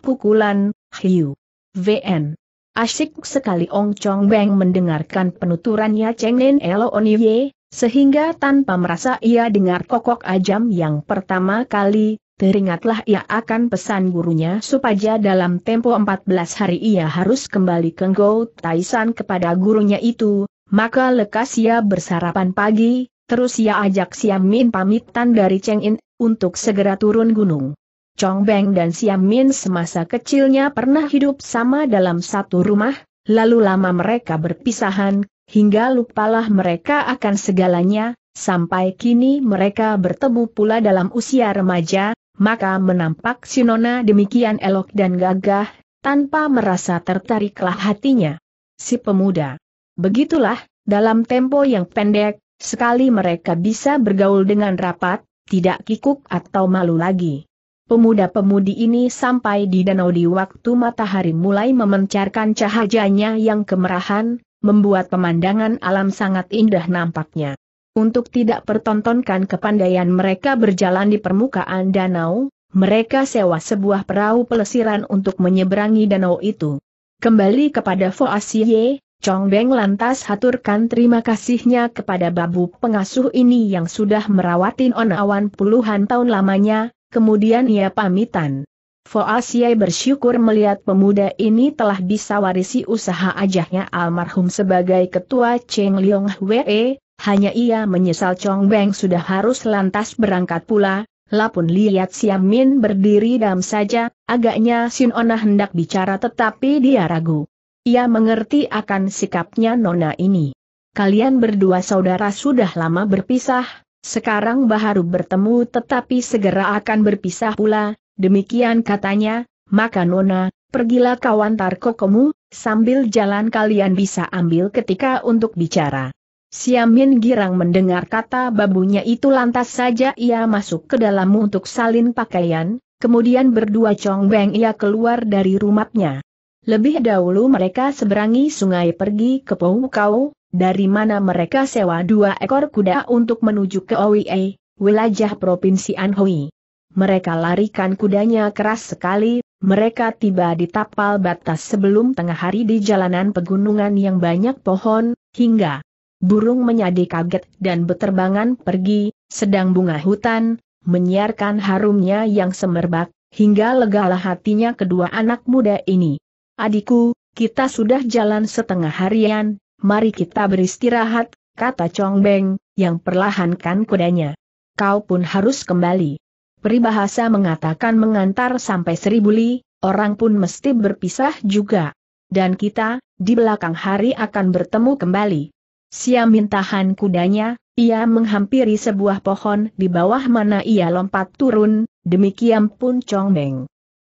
pukulan, hiu. VN. Asyik sekali Ong Chong Beng mendengarkan penuturannya Cheng Nen Elo Onye, sehingga tanpa merasa ia dengar kokok ajam yang pertama kali, teringatlah ia akan pesan gurunya supaya dalam tempo 14 hari ia harus kembali ke Go Taisan kepada gurunya itu, maka lekas ia bersarapan pagi, terus ia ajak Min pamitan dari Cheng In, untuk segera turun gunung. Chong Beng dan Siam Min semasa kecilnya pernah hidup sama dalam satu rumah, lalu lama mereka berpisahan, hingga lupalah mereka akan segalanya, sampai kini mereka bertemu pula dalam usia remaja, maka menampak Sinona demikian elok dan gagah, tanpa merasa tertariklah hatinya. Si pemuda. Begitulah, dalam tempo yang pendek, sekali mereka bisa bergaul dengan rapat, tidak kikuk atau malu lagi. Pemuda-pemudi ini sampai di danau di waktu matahari mulai memancarkan cahayanya yang kemerahan, membuat pemandangan alam sangat indah nampaknya. Untuk tidak pertontonkan kepandaian mereka berjalan di permukaan danau, mereka sewa sebuah perahu pelesiran untuk menyeberangi danau itu. Kembali kepada Fo Asie, Chong Beng lantas haturkan terima kasihnya kepada babu pengasuh ini yang sudah merawatin onawan puluhan tahun lamanya, Kemudian ia pamitan. Foasiai bersyukur melihat pemuda ini telah bisa warisi usaha ajahnya almarhum sebagai ketua Cheng Liong Hwee. hanya ia menyesal Chong Beng sudah harus lantas berangkat pula, lapun lihat Min berdiri dalam saja, agaknya Sin Ona hendak bicara tetapi dia ragu. Ia mengerti akan sikapnya Nona ini. Kalian berdua saudara sudah lama berpisah, sekarang baru bertemu tetapi segera akan berpisah pula, demikian katanya, maka Nona, pergilah kawan antar kokomu, sambil jalan kalian bisa ambil ketika untuk bicara. Siamin girang mendengar kata babunya itu lantas saja ia masuk ke dalam untuk salin pakaian, kemudian berdua congbeng ia keluar dari rumahnya. Lebih dahulu mereka seberangi sungai pergi ke Pohukau, dari mana mereka sewa dua ekor kuda untuk menuju ke Owie, wilayah Provinsi Anhui. Mereka larikan kudanya keras sekali, mereka tiba di tapal batas sebelum tengah hari di jalanan pegunungan yang banyak pohon, hingga burung menyadi kaget dan beterbangan pergi, sedang bunga hutan, menyiarkan harumnya yang semerbak, hingga legalah hatinya kedua anak muda ini. Adikku, kita sudah jalan setengah harian, mari kita beristirahat, kata Chong Beng, yang perlahankan kudanya. Kau pun harus kembali. Peribahasa mengatakan mengantar sampai seribu li, orang pun mesti berpisah juga. Dan kita, di belakang hari akan bertemu kembali. Siam mintahan kudanya, ia menghampiri sebuah pohon di bawah mana ia lompat turun, demikian pun Chong Beng.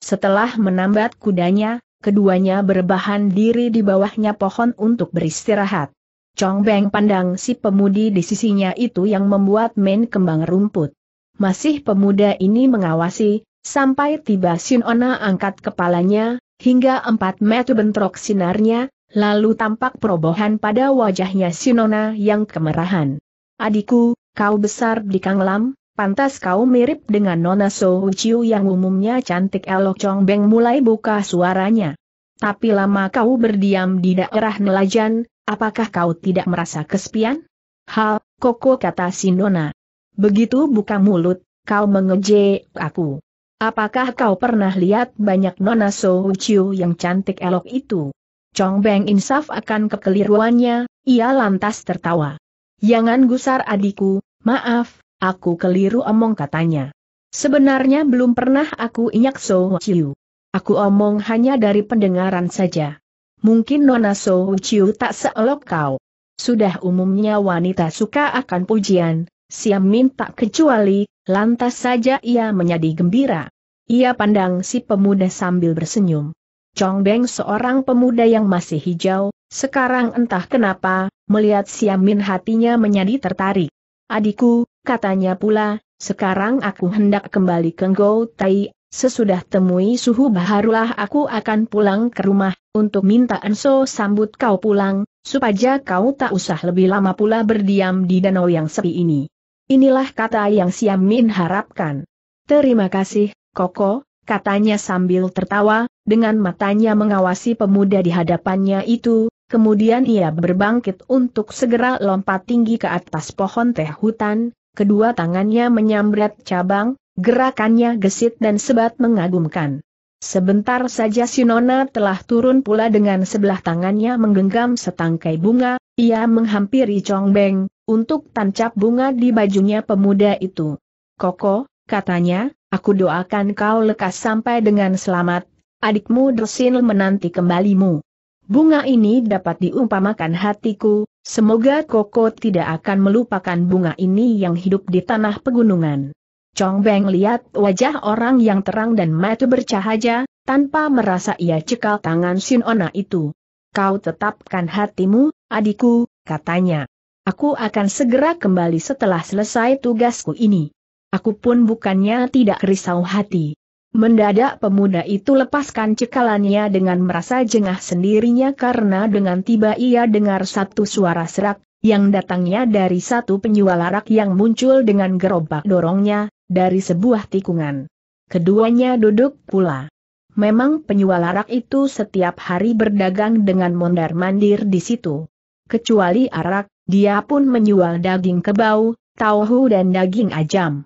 Setelah menambat kudanya, keduanya berbahan diri di bawahnya pohon untuk beristirahat. Chong Beng pandang si pemudi di sisinya itu yang membuat main kembang rumput. Masih pemuda ini mengawasi, sampai tiba Sin Ona angkat kepalanya, hingga empat meter bentrok sinarnya, lalu tampak perobohan pada wajahnya Sinona yang kemerahan. Adikku, kau besar di Kanglam? Pantas kau mirip dengan Nona So Chiu yang umumnya cantik elok Chong Beng mulai buka suaranya. Tapi lama kau berdiam di daerah Nelajan, apakah kau tidak merasa kesepian? Hal, koko kata si Nona. Begitu buka mulut, kau mengejek aku. Apakah kau pernah lihat banyak Nona So Chiu yang cantik elok itu? Chong Beng insaf akan kekeliruannya, ia lantas tertawa. Jangan gusar adikku, maaf, Aku keliru omong katanya. Sebenarnya belum pernah aku inyak So Chiu. Aku omong hanya dari pendengaran saja. Mungkin Nona So Chiu tak seelok kau. Sudah umumnya wanita suka akan pujian, Siam minta tak kecuali, lantas saja ia menjadi gembira. Ia pandang si pemuda sambil bersenyum. Chong Beng seorang pemuda yang masih hijau, sekarang entah kenapa, melihat Siamin hatinya menjadi tertarik. Adikku, Katanya pula, sekarang aku hendak kembali ke Gou Tai, sesudah temui suhu baharulah aku akan pulang ke rumah, untuk minta Enso sambut kau pulang, supaya kau tak usah lebih lama pula berdiam di danau yang sepi ini. Inilah kata yang Siam Min harapkan. Terima kasih, Koko, katanya sambil tertawa, dengan matanya mengawasi pemuda di hadapannya itu, kemudian ia berbangkit untuk segera lompat tinggi ke atas pohon teh hutan, kedua tangannya menyambret cabang, gerakannya gesit dan sebat mengagumkan. Sebentar saja Sinona telah turun pula dengan sebelah tangannya menggenggam setangkai bunga, ia menghampiri Chong Beng, untuk tancap bunga di bajunya pemuda itu. Koko, katanya, aku doakan kau lekas sampai dengan selamat, adikmu Dersin menanti kembalimu. Bunga ini dapat diumpamakan hatiku, Semoga Koko tidak akan melupakan bunga ini yang hidup di tanah pegunungan. Chong Beng lihat wajah orang yang terang dan mata bercahaya, tanpa merasa ia cekal tangan Sin Ona itu. Kau tetapkan hatimu, adikku, katanya. Aku akan segera kembali setelah selesai tugasku ini. Aku pun bukannya tidak risau hati. Mendadak pemuda itu lepaskan cekalannya dengan merasa jengah sendirinya karena dengan tiba ia dengar satu suara serak, yang datangnya dari satu penjual arak yang muncul dengan gerobak dorongnya, dari sebuah tikungan. Keduanya duduk pula. Memang penjual arak itu setiap hari berdagang dengan mondar-mandir di situ. Kecuali arak, dia pun menjual daging kebau, tauhu dan daging ajam.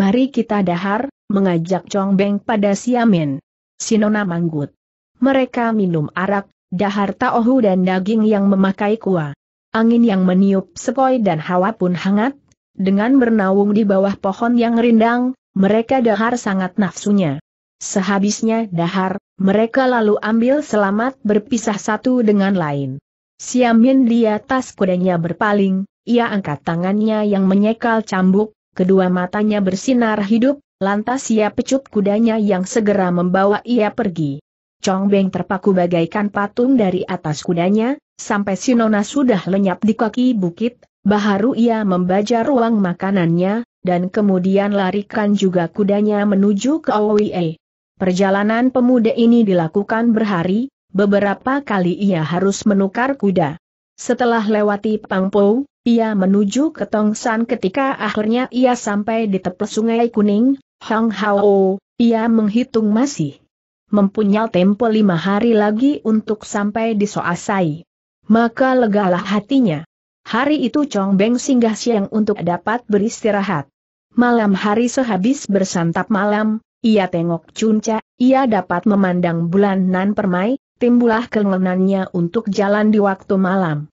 Mari kita dahar, mengajak Chong Beng pada Siamin. Sinona manggut. Mereka minum arak, dahar taohu dan daging yang memakai kuah. Angin yang meniup sepoi dan hawa pun hangat, dengan bernaung di bawah pohon yang rindang, mereka dahar sangat nafsunya. Sehabisnya dahar, mereka lalu ambil selamat berpisah satu dengan lain. Siamin di atas kudanya berpaling, ia angkat tangannya yang menyekal cambuk, kedua matanya bersinar hidup, lantas ia pecut kudanya yang segera membawa ia pergi. Chong Beng terpaku bagaikan patung dari atas kudanya, sampai Sinona sudah lenyap di kaki bukit, baharu ia membaca ruang makanannya, dan kemudian larikan juga kudanya menuju ke Owee. Perjalanan pemuda ini dilakukan berhari, beberapa kali ia harus menukar kuda. Setelah lewati Pangpo, ia menuju ke Tongsan ketika akhirnya ia sampai di tepi sungai kuning, Hang Hao, ia menghitung masih mempunyai tempo lima hari lagi untuk sampai di Soasai. Maka legalah hatinya. Hari itu Chong Beng singgah siang untuk dapat beristirahat. Malam hari sehabis bersantap malam, ia tengok cunca, ia dapat memandang bulan nan permai, timbulah kelengannya untuk jalan di waktu malam.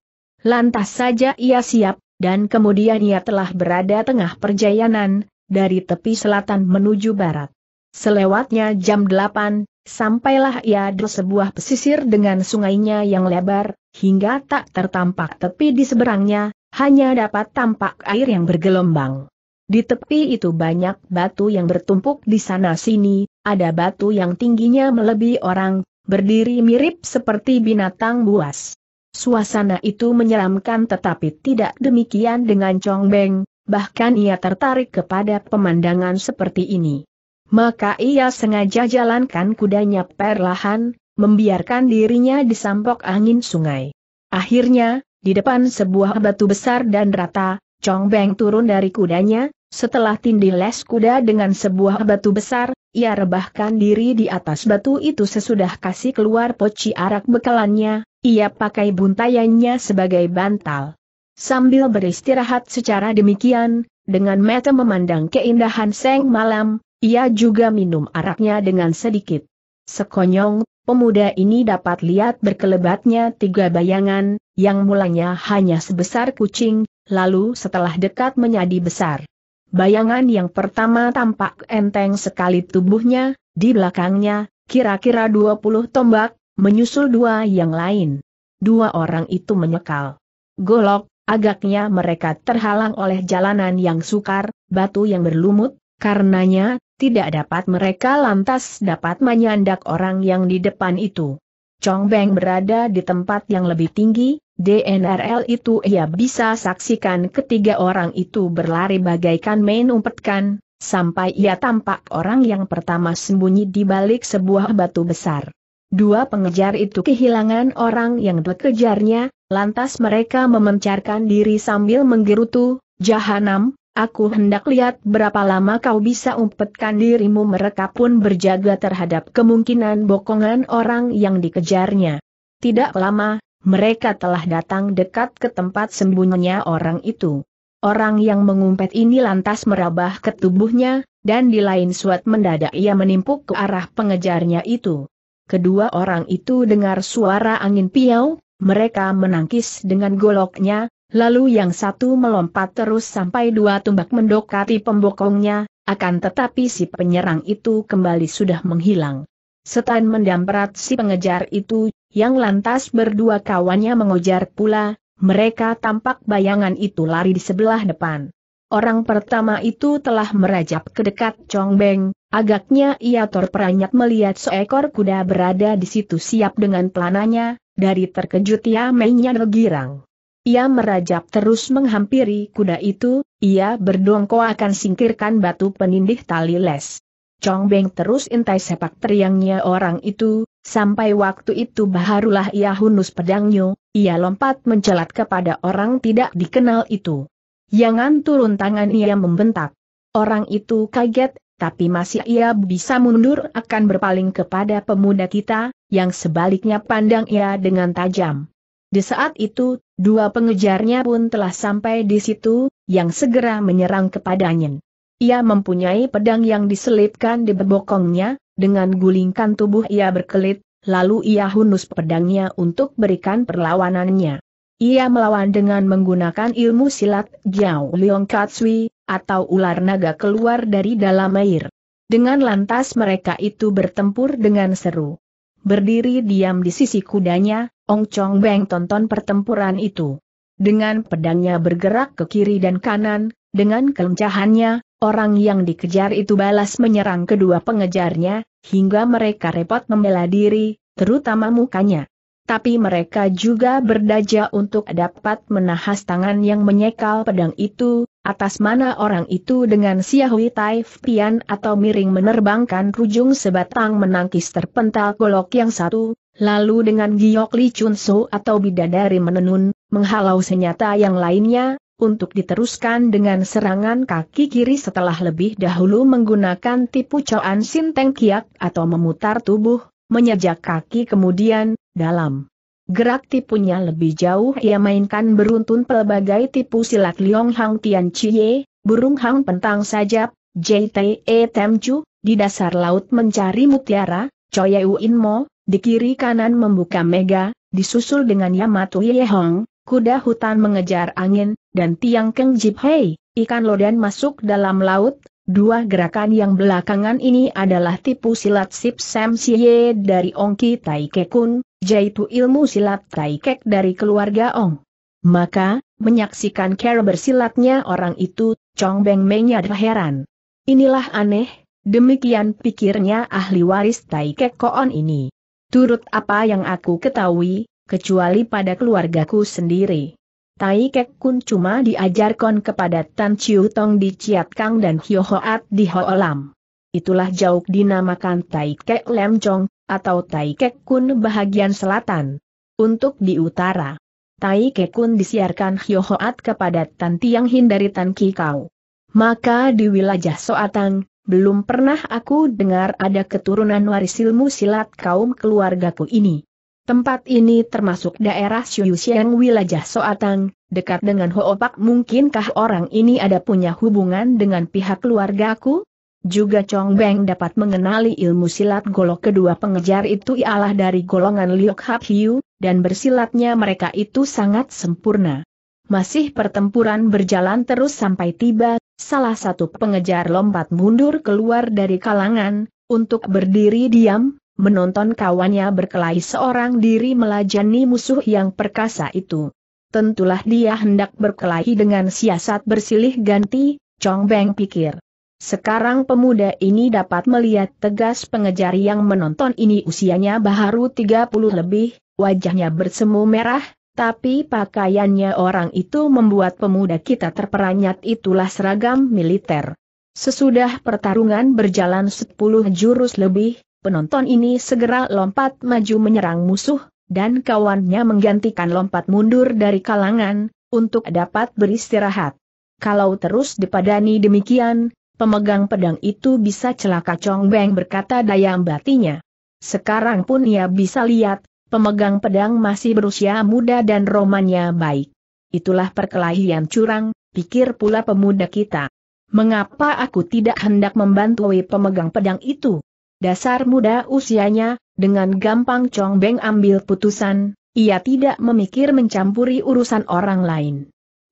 Lantas saja ia siap, dan kemudian ia telah berada tengah perjayanan, dari tepi selatan menuju barat. Selewatnya jam 8, sampailah ia di sebuah pesisir dengan sungainya yang lebar, hingga tak tertampak tepi di seberangnya, hanya dapat tampak air yang bergelombang. Di tepi itu banyak batu yang bertumpuk di sana-sini, ada batu yang tingginya melebihi orang, berdiri mirip seperti binatang buas. Suasana itu menyeramkan tetapi tidak demikian dengan Chong Beng, bahkan ia tertarik kepada pemandangan seperti ini. Maka ia sengaja jalankan kudanya perlahan, membiarkan dirinya disampok angin sungai. Akhirnya, di depan sebuah batu besar dan rata, Chong Beng turun dari kudanya, setelah tindih les kuda dengan sebuah batu besar, ia rebahkan diri di atas batu itu sesudah kasih keluar poci arak bekalannya, ia pakai buntayannya sebagai bantal. Sambil beristirahat secara demikian, dengan mata memandang keindahan seng malam, ia juga minum araknya dengan sedikit. Sekonyong, pemuda ini dapat lihat berkelebatnya tiga bayangan, yang mulanya hanya sebesar kucing, lalu setelah dekat menjadi besar. Bayangan yang pertama tampak enteng sekali tubuhnya, di belakangnya, kira-kira 20 tombak, menyusul dua yang lain. Dua orang itu menyekal. Golok, agaknya mereka terhalang oleh jalanan yang sukar, batu yang berlumut, karenanya, tidak dapat mereka lantas dapat menyandak orang yang di depan itu. Chong Beng berada di tempat yang lebih tinggi, DNRL itu ia bisa saksikan ketiga orang itu berlari bagaikan main umpetkan, sampai ia tampak orang yang pertama sembunyi di balik sebuah batu besar. Dua pengejar itu kehilangan orang yang dikejarnya, lantas mereka memencarkan diri sambil menggerutu, Jahanam, aku hendak lihat berapa lama kau bisa umpetkan dirimu mereka pun berjaga terhadap kemungkinan bokongan orang yang dikejarnya. Tidak lama, mereka telah datang dekat ke tempat sembunyinya orang itu. Orang yang mengumpet ini lantas merabah ke tubuhnya, dan di lain suat mendadak ia menimpuk ke arah pengejarnya itu. Kedua orang itu dengar suara angin piau, mereka menangkis dengan goloknya, lalu yang satu melompat terus sampai dua tumbak mendekati pembokongnya, akan tetapi si penyerang itu kembali sudah menghilang. Setan mendamprat si pengejar itu, yang lantas berdua kawannya mengejar pula, mereka tampak bayangan itu lari di sebelah depan. Orang pertama itu telah merajap ke dekat Beng, agaknya ia terperanjat melihat seekor kuda berada di situ siap dengan pelananya, dari terkejut ia mainnya bergirang. Ia merajap terus menghampiri kuda itu, ia berdongko akan singkirkan batu penindih tali les. Chong Beng terus intai sepak teriangnya orang itu, sampai waktu itu baharulah ia hunus pedangnya, ia lompat mencelat kepada orang tidak dikenal itu. Jangan turun tangan ia membentak. Orang itu kaget, tapi masih ia bisa mundur akan berpaling kepada pemuda kita, yang sebaliknya pandang ia dengan tajam. Di saat itu, dua pengejarnya pun telah sampai di situ, yang segera menyerang kepadanya. Ia mempunyai pedang yang diselipkan di bebokongnya, dengan gulingkan tubuh ia berkelit, lalu ia hunus pedangnya untuk berikan perlawanannya. Ia melawan dengan menggunakan ilmu silat Jiao Leong Katsui, atau ular naga keluar dari dalam air. Dengan lantas mereka itu bertempur dengan seru. Berdiri diam di sisi kudanya, Ong Chong Beng tonton pertempuran itu. Dengan pedangnya bergerak ke kiri dan kanan, dengan kelencahannya, Orang yang dikejar itu balas menyerang kedua pengejarnya, hingga mereka repot membela diri, terutama mukanya. Tapi mereka juga berdaja untuk dapat menahas tangan yang menyekal pedang itu, atas mana orang itu dengan siahui taif pian atau miring menerbangkan rujung sebatang menangkis terpental golok yang satu, lalu dengan giok licunso atau bidadari menenun, menghalau senjata yang lainnya, untuk diteruskan dengan serangan kaki kiri setelah lebih dahulu menggunakan tipu coan sinteng kiak atau memutar tubuh, menyejak kaki kemudian, dalam. Gerak tipunya lebih jauh ia mainkan beruntun pelbagai tipu silat Liong Hang Tian Chie, burung hang pentang sajap, JTE e chu, di dasar laut mencari mutiara, Choye mo, di kiri kanan membuka mega, disusul dengan Yamato Ye hong kuda hutan mengejar angin, dan tiang Keng Jip Hei, ikan lodan masuk dalam laut, dua gerakan yang belakangan ini adalah tipu silat Sip Sam Siye dari Ongki Tai kun, yaitu ilmu silat Tai Kek dari keluarga Ong. Maka, menyaksikan cara bersilatnya orang itu, Chong Beng menyadar heran. Inilah aneh, demikian pikirnya ahli waris Tai Kek Koon ini. Turut apa yang aku ketahui, kecuali pada keluargaku sendiri. Tai Kek Kun cuma diajarkan kepada Tan Chiu Tong di Chiat Kang dan Hyo Hoat di Ho Lam. Itulah jauh dinamakan Tai Kek Lem Chong, atau Tai Kek Kun bahagian selatan. Untuk di utara, Tai Kek Kun disiarkan Hyo Hoat kepada Tan Tiang Hin dari Tan Ki Kau. Maka di wilayah Soatang, belum pernah aku dengar ada keturunan waris ilmu silat kaum keluargaku ini. Tempat ini termasuk daerah Xiang Wilajah Soatang, dekat dengan Hoopak mungkinkah orang ini ada punya hubungan dengan pihak keluargaku? Juga Chong Beng dapat mengenali ilmu silat golok kedua pengejar itu ialah dari golongan Liok Hap Hiu, dan bersilatnya mereka itu sangat sempurna. Masih pertempuran berjalan terus sampai tiba, salah satu pengejar lompat mundur keluar dari kalangan, untuk berdiri diam, menonton kawannya berkelahi seorang diri melajani musuh yang perkasa itu. Tentulah dia hendak berkelahi dengan siasat bersilih ganti, Chong Beng pikir. Sekarang pemuda ini dapat melihat tegas pengejar yang menonton ini usianya baru 30 lebih, wajahnya bersemu merah, tapi pakaiannya orang itu membuat pemuda kita terperanyat itulah seragam militer. Sesudah pertarungan berjalan 10 jurus lebih, penonton ini segera lompat maju menyerang musuh, dan kawannya menggantikan lompat mundur dari kalangan, untuk dapat beristirahat. Kalau terus dipadani demikian, pemegang pedang itu bisa celaka Chong Beng berkata daya batinya. Sekarang pun ia bisa lihat, pemegang pedang masih berusia muda dan romannya baik. Itulah perkelahian curang, pikir pula pemuda kita. Mengapa aku tidak hendak membantu pemegang pedang itu? Dasar muda usianya, dengan gampang Chong Beng ambil putusan, ia tidak memikir mencampuri urusan orang lain.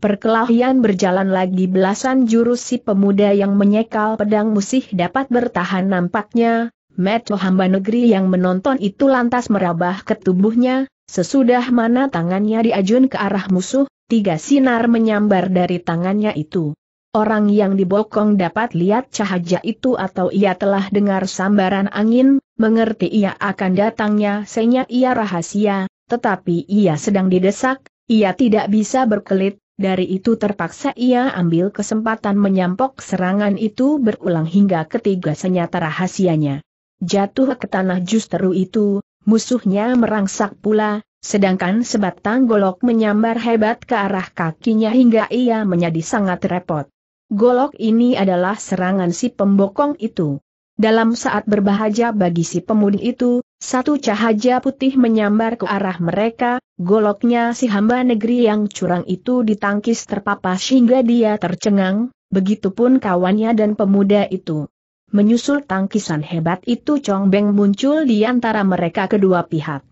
Perkelahian berjalan lagi belasan jurus si pemuda yang menyekal pedang musih dapat bertahan nampaknya, Meto hamba negeri yang menonton itu lantas merabah ke tubuhnya, sesudah mana tangannya diajun ke arah musuh, tiga sinar menyambar dari tangannya itu. Orang yang dibokong dapat lihat cahaya itu atau ia telah dengar sambaran angin, mengerti ia akan datangnya senyap ia rahasia, tetapi ia sedang didesak, ia tidak bisa berkelit, dari itu terpaksa ia ambil kesempatan menyampok serangan itu berulang hingga ketiga senyata rahasianya. Jatuh ke tanah justru itu, musuhnya merangsak pula, sedangkan sebatang golok menyambar hebat ke arah kakinya hingga ia menjadi sangat repot golok ini adalah serangan si pembokong itu. Dalam saat berbahagia bagi si pemudi itu, satu cahaya putih menyambar ke arah mereka, goloknya si hamba negeri yang curang itu ditangkis terpapas hingga dia tercengang, begitupun kawannya dan pemuda itu. Menyusul tangkisan hebat itu Chong Beng muncul di antara mereka kedua pihak.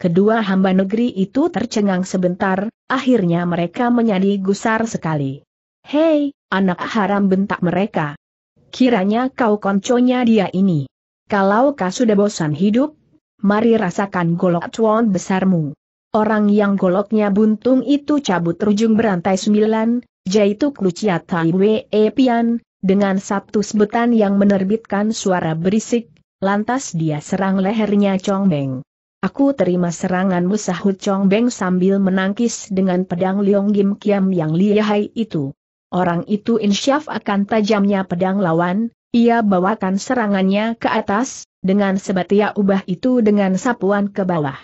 Kedua hamba negeri itu tercengang sebentar, akhirnya mereka menjadi gusar sekali. Hei, anak haram bentak mereka. Kiranya kau konconya dia ini. Kalau kau sudah bosan hidup, mari rasakan golok tuan besarmu. Orang yang goloknya buntung itu cabut rujung berantai sembilan, jaitu kluciatai we epian, dengan satu sebutan yang menerbitkan suara berisik, lantas dia serang lehernya Chong Beng. Aku terima seranganmu sahut Chong Beng sambil menangkis dengan pedang Leong Gim Kiam yang lihai itu. Orang itu insyaf akan tajamnya pedang lawan, ia bawakan serangannya ke atas, dengan sebatia ubah itu dengan sapuan ke bawah.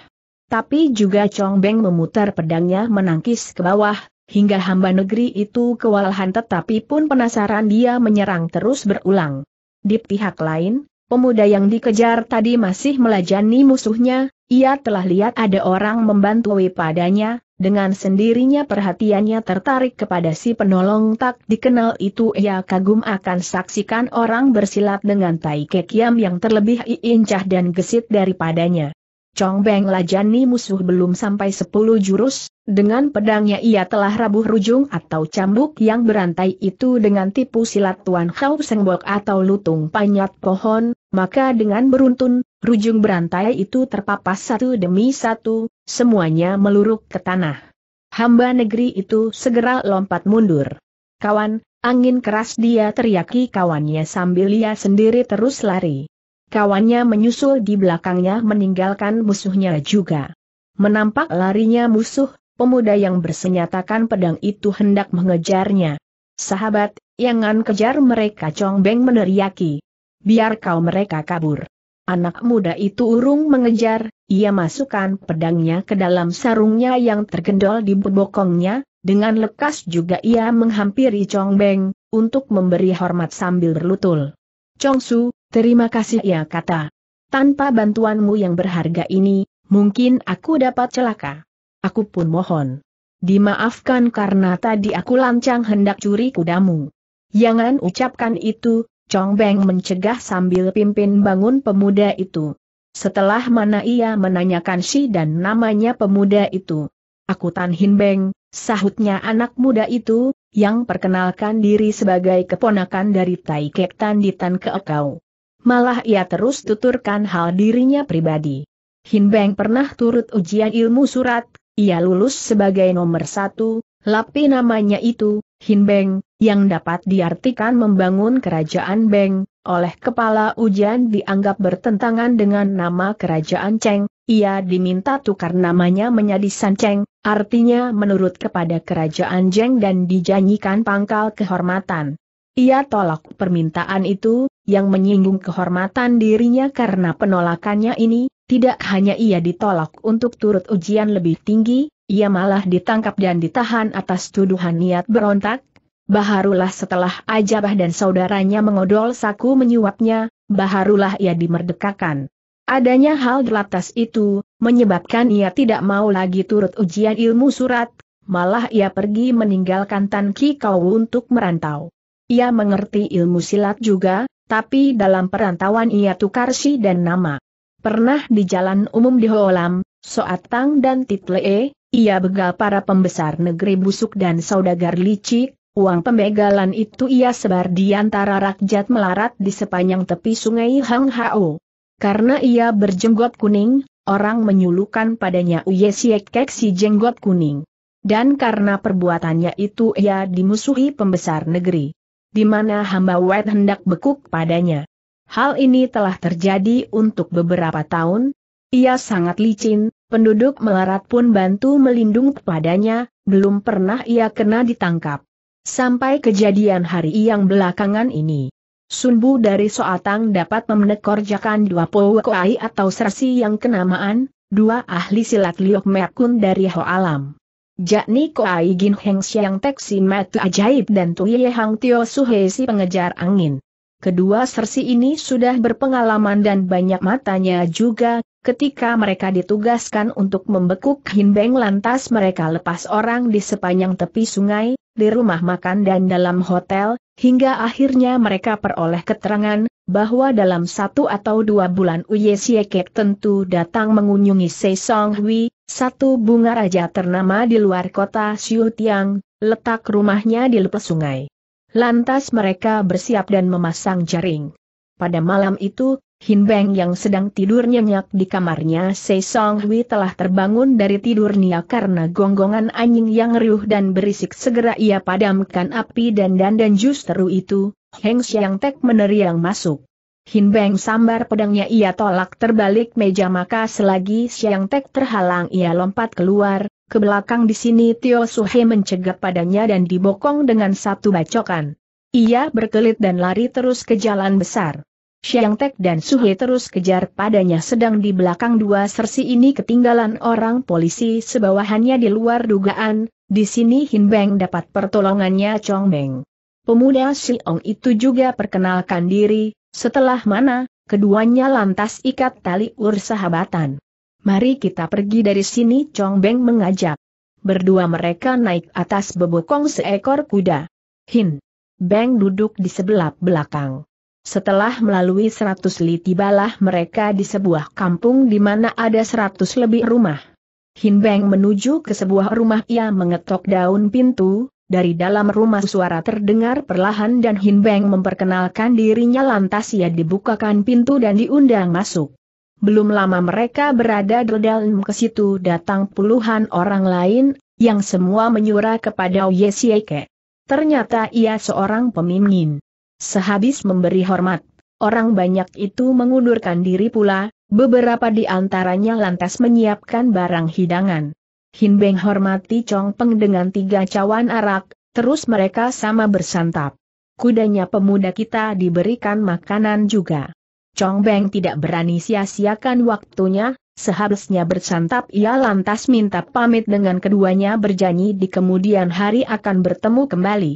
Tapi juga Chong Beng memutar pedangnya menangkis ke bawah, hingga hamba negeri itu kewalahan tetapi pun penasaran dia menyerang terus berulang. Di pihak lain, pemuda yang dikejar tadi masih melajani musuhnya, ia telah lihat ada orang membantu padanya, dengan sendirinya perhatiannya tertarik kepada si penolong tak dikenal itu ia kagum akan saksikan orang bersilat dengan tai kekiam yang terlebih incah dan gesit daripadanya. Chong Beng lajani musuh belum sampai sepuluh jurus, dengan pedangnya ia telah rabuh rujung atau cambuk yang berantai itu dengan tipu silat Tuan Khao Sengbok atau lutung panyat pohon, maka dengan beruntun, rujung berantai itu terpapas satu demi satu, semuanya meluruk ke tanah. Hamba negeri itu segera lompat mundur. Kawan, angin keras dia teriaki kawannya sambil ia sendiri terus lari. Kawannya menyusul di belakangnya meninggalkan musuhnya juga. Menampak larinya musuh, pemuda yang bersenyatakan pedang itu hendak mengejarnya. Sahabat, jangan kejar mereka Chong Beng meneriaki. Biar kau mereka kabur. Anak muda itu urung mengejar, ia masukkan pedangnya ke dalam sarungnya yang tergendol di bobokongnya, dengan lekas juga ia menghampiri Chong Beng, untuk memberi hormat sambil berlutul. Chong Su, terima kasih ya kata. Tanpa bantuanmu yang berharga ini, mungkin aku dapat celaka. Aku pun mohon. Dimaafkan karena tadi aku lancang hendak curi kudamu. Jangan ucapkan itu, Chong Beng mencegah sambil pimpin bangun pemuda itu. Setelah mana ia menanyakan si dan namanya pemuda itu. Aku Tan Hin Beng, sahutnya anak muda itu, yang perkenalkan diri sebagai keponakan dari Tai Kek Tan di Tan Keekau. Malah ia terus tuturkan hal dirinya pribadi. Hin Beng pernah turut ujian ilmu surat, ia lulus sebagai nomor satu, lapi namanya itu, Hin Beng, yang dapat diartikan membangun kerajaan Beng, oleh kepala ujian dianggap bertentangan dengan nama kerajaan Cheng, ia diminta tukar namanya menjadi San Cheng, artinya menurut kepada kerajaan Cheng dan dijanjikan pangkal kehormatan. Ia tolak permintaan itu, yang menyinggung kehormatan dirinya karena penolakannya ini, tidak hanya ia ditolak untuk turut ujian lebih tinggi, ia malah ditangkap dan ditahan atas tuduhan niat berontak, baharulah setelah Ajabah dan saudaranya mengodol saku menyuapnya, baharulah ia dimerdekakan. Adanya hal di itu, menyebabkan ia tidak mau lagi turut ujian ilmu surat, malah ia pergi meninggalkan Tan Ki Kau untuk merantau. Ia mengerti ilmu silat juga, tapi dalam perantauan ia tukar si dan nama. Pernah di jalan umum di Soat Tang dan Titlee, ia begal para pembesar negeri busuk dan saudagar licik, Uang pembegalan itu ia sebar di antara rakyat melarat di sepanjang tepi sungai Hang Hao. Karena ia berjenggot kuning, orang menyulukan padanya Uye Siekek si jenggot kuning. Dan karena perbuatannya itu ia dimusuhi pembesar negeri. Di mana hamba Wet hendak bekuk padanya. Hal ini telah terjadi untuk beberapa tahun. Ia sangat licin, penduduk melarat pun bantu melindung padanya, belum pernah ia kena ditangkap. Sampai kejadian hari yang belakangan ini. Sunbu dari Soatang dapat memenekorjakan dua Powekoai atau sersi yang kenamaan, dua ahli silat Liok Merkun dari Ho Alam. Jakni Koai Gin Heng Siang Teksi Matu Ajaib dan Tuye Hang Tio Suhesi pengejar angin. Kedua sersi ini sudah berpengalaman dan banyak matanya juga, ketika mereka ditugaskan untuk membekuk Hinbeng lantas mereka lepas orang di sepanjang tepi sungai, di rumah makan dan dalam hotel, hingga akhirnya mereka peroleh keterangan bahwa dalam satu atau dua bulan Uye Siekek tentu datang mengunjungi Se Song Hui, satu bunga raja ternama di luar kota Xiutiang, letak rumahnya di lepas sungai. Lantas mereka bersiap dan memasang jaring. Pada malam itu, Hin Beng yang sedang tidur nyenyak di kamarnya Sei Song Hui telah terbangun dari tidurnya karena gonggongan anjing yang riuh dan berisik segera ia padamkan api dan dan justru itu, Heng Xiang Tek meneriang masuk. Hin Beng sambar pedangnya ia tolak terbalik meja maka selagi Xiang Tek terhalang ia lompat keluar, ke belakang di sini Tio Suhe mencegat padanya dan dibokong dengan satu bacokan. Ia berkelit dan lari terus ke jalan besar. Xiang Tek dan Suhe terus kejar padanya sedang di belakang dua sersi ini ketinggalan orang polisi sebawahannya di luar dugaan, di sini Hin Beng dapat pertolongannya Chong Beng. Pemuda Siong itu juga perkenalkan diri, setelah mana, keduanya lantas ikat tali ursahabatan. Mari kita pergi dari sini Chong Beng mengajak. Berdua mereka naik atas bebokong seekor kuda. Hin. Beng duduk di sebelah belakang. Setelah melalui seratus li tibalah mereka di sebuah kampung di mana ada seratus lebih rumah. Hin Beng menuju ke sebuah rumah ia mengetok daun pintu, dari dalam rumah suara terdengar perlahan dan Hin Beng memperkenalkan dirinya lantas ia dibukakan pintu dan diundang masuk. Belum lama mereka berada di dalam ke situ datang puluhan orang lain, yang semua menyuruh kepada Sieke. Ternyata ia seorang pemimpin. Sehabis memberi hormat, orang banyak itu mengundurkan diri pula, beberapa di antaranya lantas menyiapkan barang hidangan. Beng hormati Chong Peng dengan tiga cawan arak, terus mereka sama bersantap. Kudanya pemuda kita diberikan makanan juga. Chong Beng tidak berani sia-siakan waktunya, seharusnya bersantap ia lantas minta pamit dengan keduanya berjanji di kemudian hari akan bertemu kembali.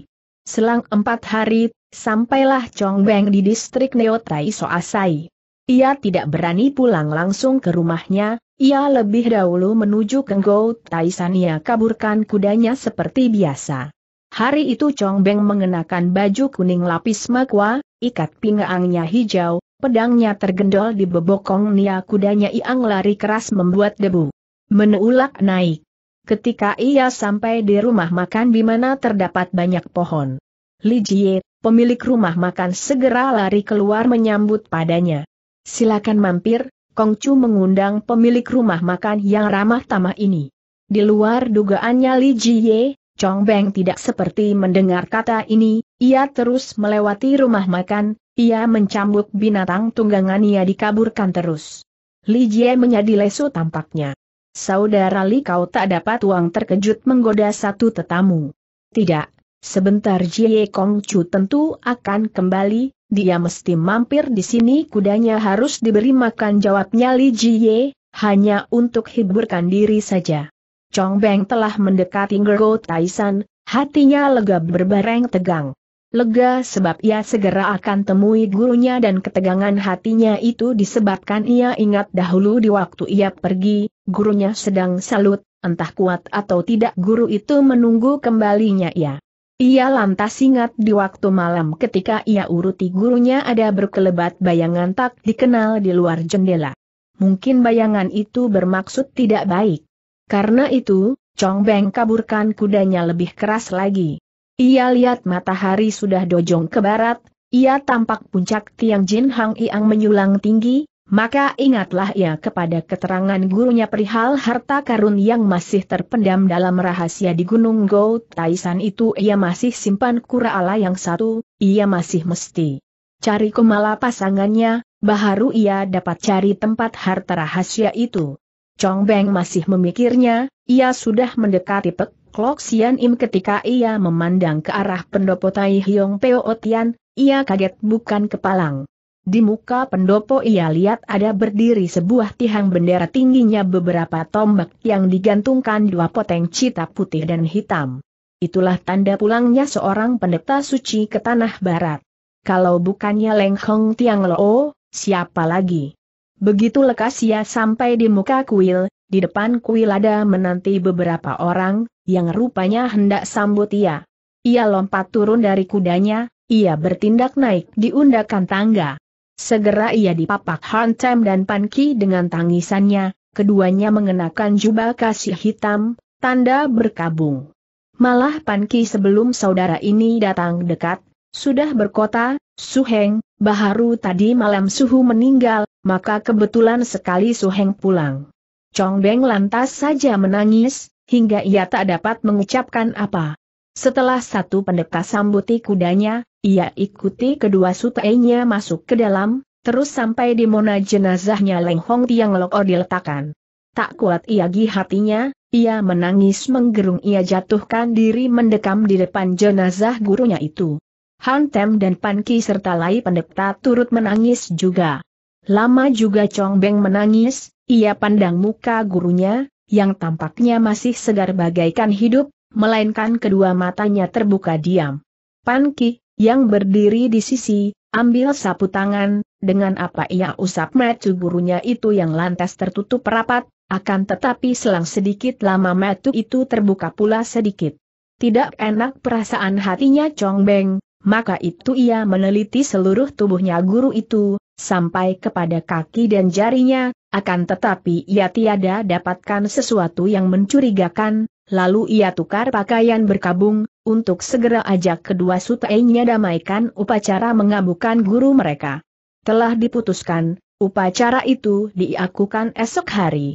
Selang empat hari, sampailah Chong Beng di distrik Neotai Soasai. Ia tidak berani pulang langsung ke rumahnya, ia lebih dahulu menuju ke San Taisania kaburkan kudanya seperti biasa. Hari itu Chong Beng mengenakan baju kuning lapis makwa, ikat pinggangnya hijau, pedangnya tergendol di bebokong nia kudanya Iang lari keras membuat debu. menulak naik. Ketika ia sampai di rumah makan di mana terdapat banyak pohon. Li Jie, pemilik rumah makan segera lari keluar menyambut padanya. Silakan mampir, Kong Chu mengundang pemilik rumah makan yang ramah tamah ini. Di luar dugaannya Li Jie, Chong Beng tidak seperti mendengar kata ini, ia terus melewati rumah makan, ia mencambuk binatang tunggangan tunggangannya dikaburkan terus. Li Jie menjadi lesu tampaknya. Saudara Li kau tak dapat uang terkejut menggoda satu tetamu. Tidak, sebentar Jie Kong Chu tentu akan kembali, dia mesti mampir di sini kudanya harus diberi makan jawabnya Li Jie, hanya untuk hiburkan diri saja. Chong Beng telah mendekati Gergo Taisan, hatinya lega berbareng tegang. Lega sebab ia segera akan temui gurunya dan ketegangan hatinya itu disebabkan ia ingat dahulu di waktu ia pergi, gurunya sedang salut, entah kuat atau tidak guru itu menunggu kembalinya ia. Ia lantas ingat di waktu malam ketika ia uruti gurunya ada berkelebat bayangan tak dikenal di luar jendela. Mungkin bayangan itu bermaksud tidak baik. Karena itu, Chong Beng kaburkan kudanya lebih keras lagi. Ia lihat matahari sudah dojong ke barat, ia tampak puncak tiang Jin Hang Iang menyulang tinggi, maka ingatlah ia kepada keterangan gurunya perihal harta karun yang masih terpendam dalam rahasia di Gunung Go Taisan itu ia masih simpan kura ala yang satu, ia masih mesti cari kemala pasangannya, baharu ia dapat cari tempat harta rahasia itu. Chong Beng masih memikirnya, ia sudah mendekati pek Klok Sian Im ketika ia memandang ke arah pendopo Tai Hiong Peo Tian, ia kaget bukan kepalang. Di muka pendopo ia lihat ada berdiri sebuah tiang bendera tingginya beberapa tombak yang digantungkan dua poteng cita putih dan hitam. Itulah tanda pulangnya seorang pendeta suci ke tanah barat. Kalau bukannya Leng Hong Tiang Lo, siapa lagi? Begitu lekas ia sampai di muka kuil, di depan kuil ada menanti beberapa orang, yang rupanya hendak sambut ia. Ia lompat turun dari kudanya, ia bertindak naik di undakan tangga. Segera ia dipapak Han Hantem dan Pan Ki dengan tangisannya, keduanya mengenakan jubah kasih hitam, tanda berkabung. Malah Pan Ki sebelum saudara ini datang dekat, sudah berkota, Suheng, Baharu tadi malam Suhu meninggal, maka kebetulan sekali Suheng pulang. Chong Beng lantas saja menangis, hingga ia tak dapat mengucapkan apa. Setelah satu pendeta sambuti kudanya, ia ikuti kedua sutainya masuk ke dalam, terus sampai di mona jenazahnya Leng Hong Tiang Lok Loko diletakkan. Tak kuat ia gih hatinya, ia menangis menggerung ia jatuhkan diri mendekam di depan jenazah gurunya itu. Han Tem dan Pan Ki serta Lai pendeta turut menangis juga. Lama juga Chong Beng menangis, ia pandang muka gurunya, yang tampaknya masih segar bagaikan hidup, melainkan kedua matanya terbuka diam. Panki, yang berdiri di sisi, ambil sapu tangan, dengan apa ia usap metu gurunya itu yang lantas tertutup rapat, akan tetapi selang sedikit lama metu itu terbuka pula sedikit. Tidak enak perasaan hatinya Chong Beng, maka itu ia meneliti seluruh tubuhnya guru itu, sampai kepada kaki dan jarinya, akan tetapi ia tiada dapatkan sesuatu yang mencurigakan, lalu ia tukar pakaian berkabung, untuk segera ajak kedua sutainya damaikan upacara mengabukan guru mereka. Telah diputuskan, upacara itu diakukan esok hari.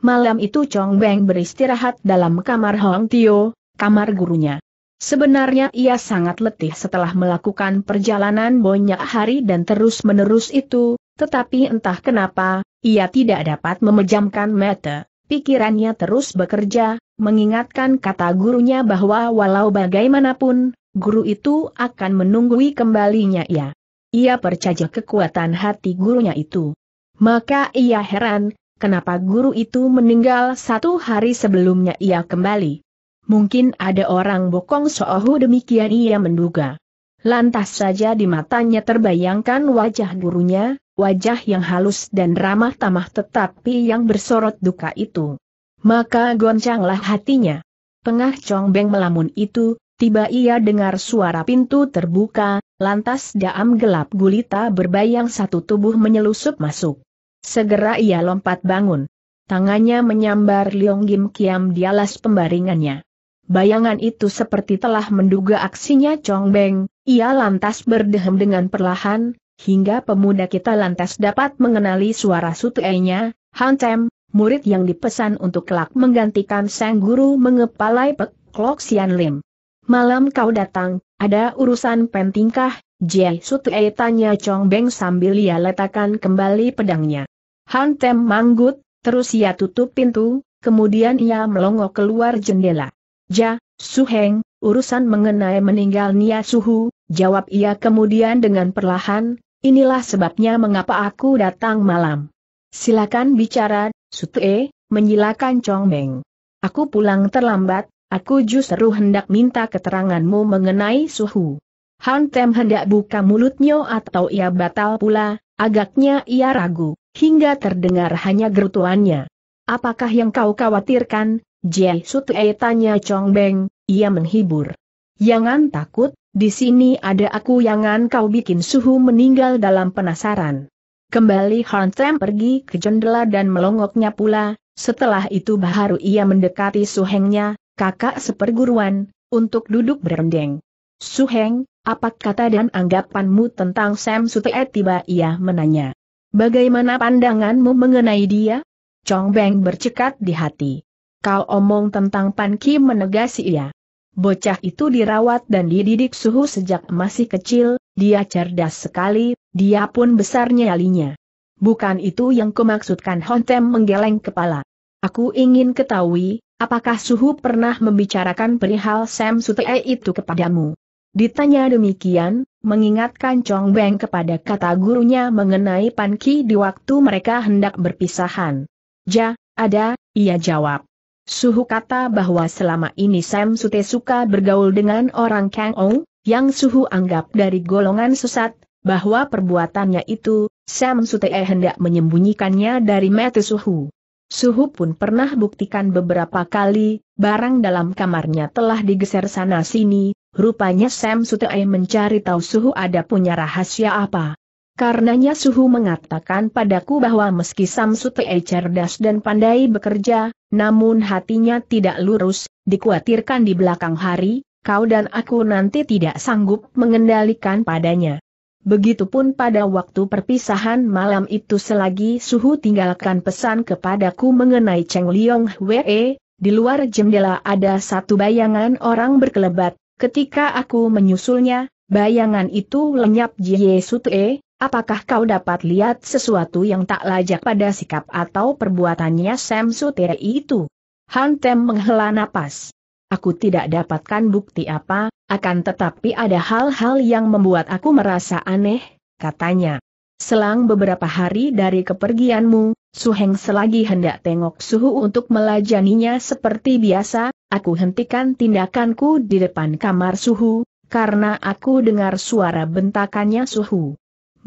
Malam itu Chong Beng beristirahat dalam kamar Hong Tio, kamar gurunya. Sebenarnya ia sangat letih setelah melakukan perjalanan banyak hari dan terus-menerus itu, tetapi entah kenapa, ia tidak dapat memejamkan mata. Pikirannya terus bekerja, mengingatkan kata gurunya bahwa walau bagaimanapun, guru itu akan menunggui kembalinya ia. Ia percaya kekuatan hati gurunya itu. Maka ia heran, kenapa guru itu meninggal satu hari sebelumnya ia kembali. Mungkin ada orang bokong soohu demikian ia menduga. Lantas saja di matanya terbayangkan wajah gurunya, wajah yang halus dan ramah tamah tetapi yang bersorot duka itu. Maka goncanglah hatinya. Pengah Chong Beng melamun itu, tiba ia dengar suara pintu terbuka, lantas daam gelap gulita berbayang satu tubuh menyelusup masuk. Segera ia lompat bangun. Tangannya menyambar Leong Gim Kiam di alas pembaringannya. Bayangan itu seperti telah menduga aksinya Chong Beng, ia lantas berdehem dengan perlahan, hingga pemuda kita lantas dapat mengenali suara han Hantem, murid yang dipesan untuk kelak menggantikan sang guru mengepalai Pek Klok Sian Lim. Malam kau datang, ada urusan pentingkah, Jie Sutei tanya Chong Beng sambil ia letakkan kembali pedangnya. han tem manggut, terus ia tutup pintu, kemudian ia melongo keluar jendela. Ja, Suheng, urusan mengenai meninggalnya Suhu, jawab ia kemudian dengan perlahan, Inilah sebabnya mengapa aku datang malam. Silakan bicara, Sutue, menyilakan Chong Meng. Aku pulang terlambat, aku justru hendak minta keteranganmu mengenai suhu. Han Tem hendak buka mulutnya atau ia batal pula, agaknya ia ragu, hingga terdengar hanya gerutuannya. Apakah yang kau khawatirkan, Jie Sutue tanya Chong Beng, ia menghibur. Jangan takut, di sini ada aku yangan kau bikin suhu meninggal dalam penasaran. Kembali Tem pergi ke jendela dan melongoknya pula, setelah itu baru ia mendekati suhengnya, kakak seperguruan, untuk duduk berendeng. Suheng, apa kata dan anggapanmu tentang Sam Sute? Tiba ia menanya. Bagaimana pandanganmu mengenai dia? Chong Beng bercekat di hati. Kau omong tentang Pan Kim menegasi ia. Bocah itu dirawat dan dididik suhu sejak masih kecil, dia cerdas sekali, dia pun besarnya alinya. Bukan itu yang kumaksudkan Hontem menggeleng kepala. Aku ingin ketahui, apakah suhu pernah membicarakan perihal Sam Sutee itu kepadamu? Ditanya demikian, mengingatkan Chong Beng kepada kata gurunya mengenai Panki di waktu mereka hendak berpisahan. Ja, ada, ia jawab. Suhu kata bahwa selama ini Sam Sute suka bergaul dengan orang Kang Ong, yang Suhu anggap dari golongan sesat, bahwa perbuatannya itu, Sam Sute hendak menyembunyikannya dari mata Suhu. Suhu pun pernah buktikan beberapa kali, barang dalam kamarnya telah digeser sana-sini, rupanya Sam Sute mencari tahu Suhu ada punya rahasia apa. Karenanya Suhu mengatakan padaku bahwa meski Samsu Tee cerdas dan pandai bekerja, namun hatinya tidak lurus, dikhawatirkan di belakang hari, kau dan aku nanti tidak sanggup mengendalikan padanya. Begitupun pada waktu perpisahan malam itu selagi Suhu tinggalkan pesan kepadaku mengenai Cheng Liong Hwee, di luar jendela ada satu bayangan orang berkelebat, ketika aku menyusulnya, bayangan itu lenyap Jie Sute, Apakah kau dapat lihat sesuatu yang tak lajak pada sikap atau perbuatannya Sam Sutere itu? Han Tem menghela napas. Aku tidak dapatkan bukti apa, akan tetapi ada hal-hal yang membuat aku merasa aneh, katanya. Selang beberapa hari dari kepergianmu, Su Heng selagi hendak tengok suhu untuk melajaninya seperti biasa, aku hentikan tindakanku di depan kamar suhu, karena aku dengar suara bentakannya suhu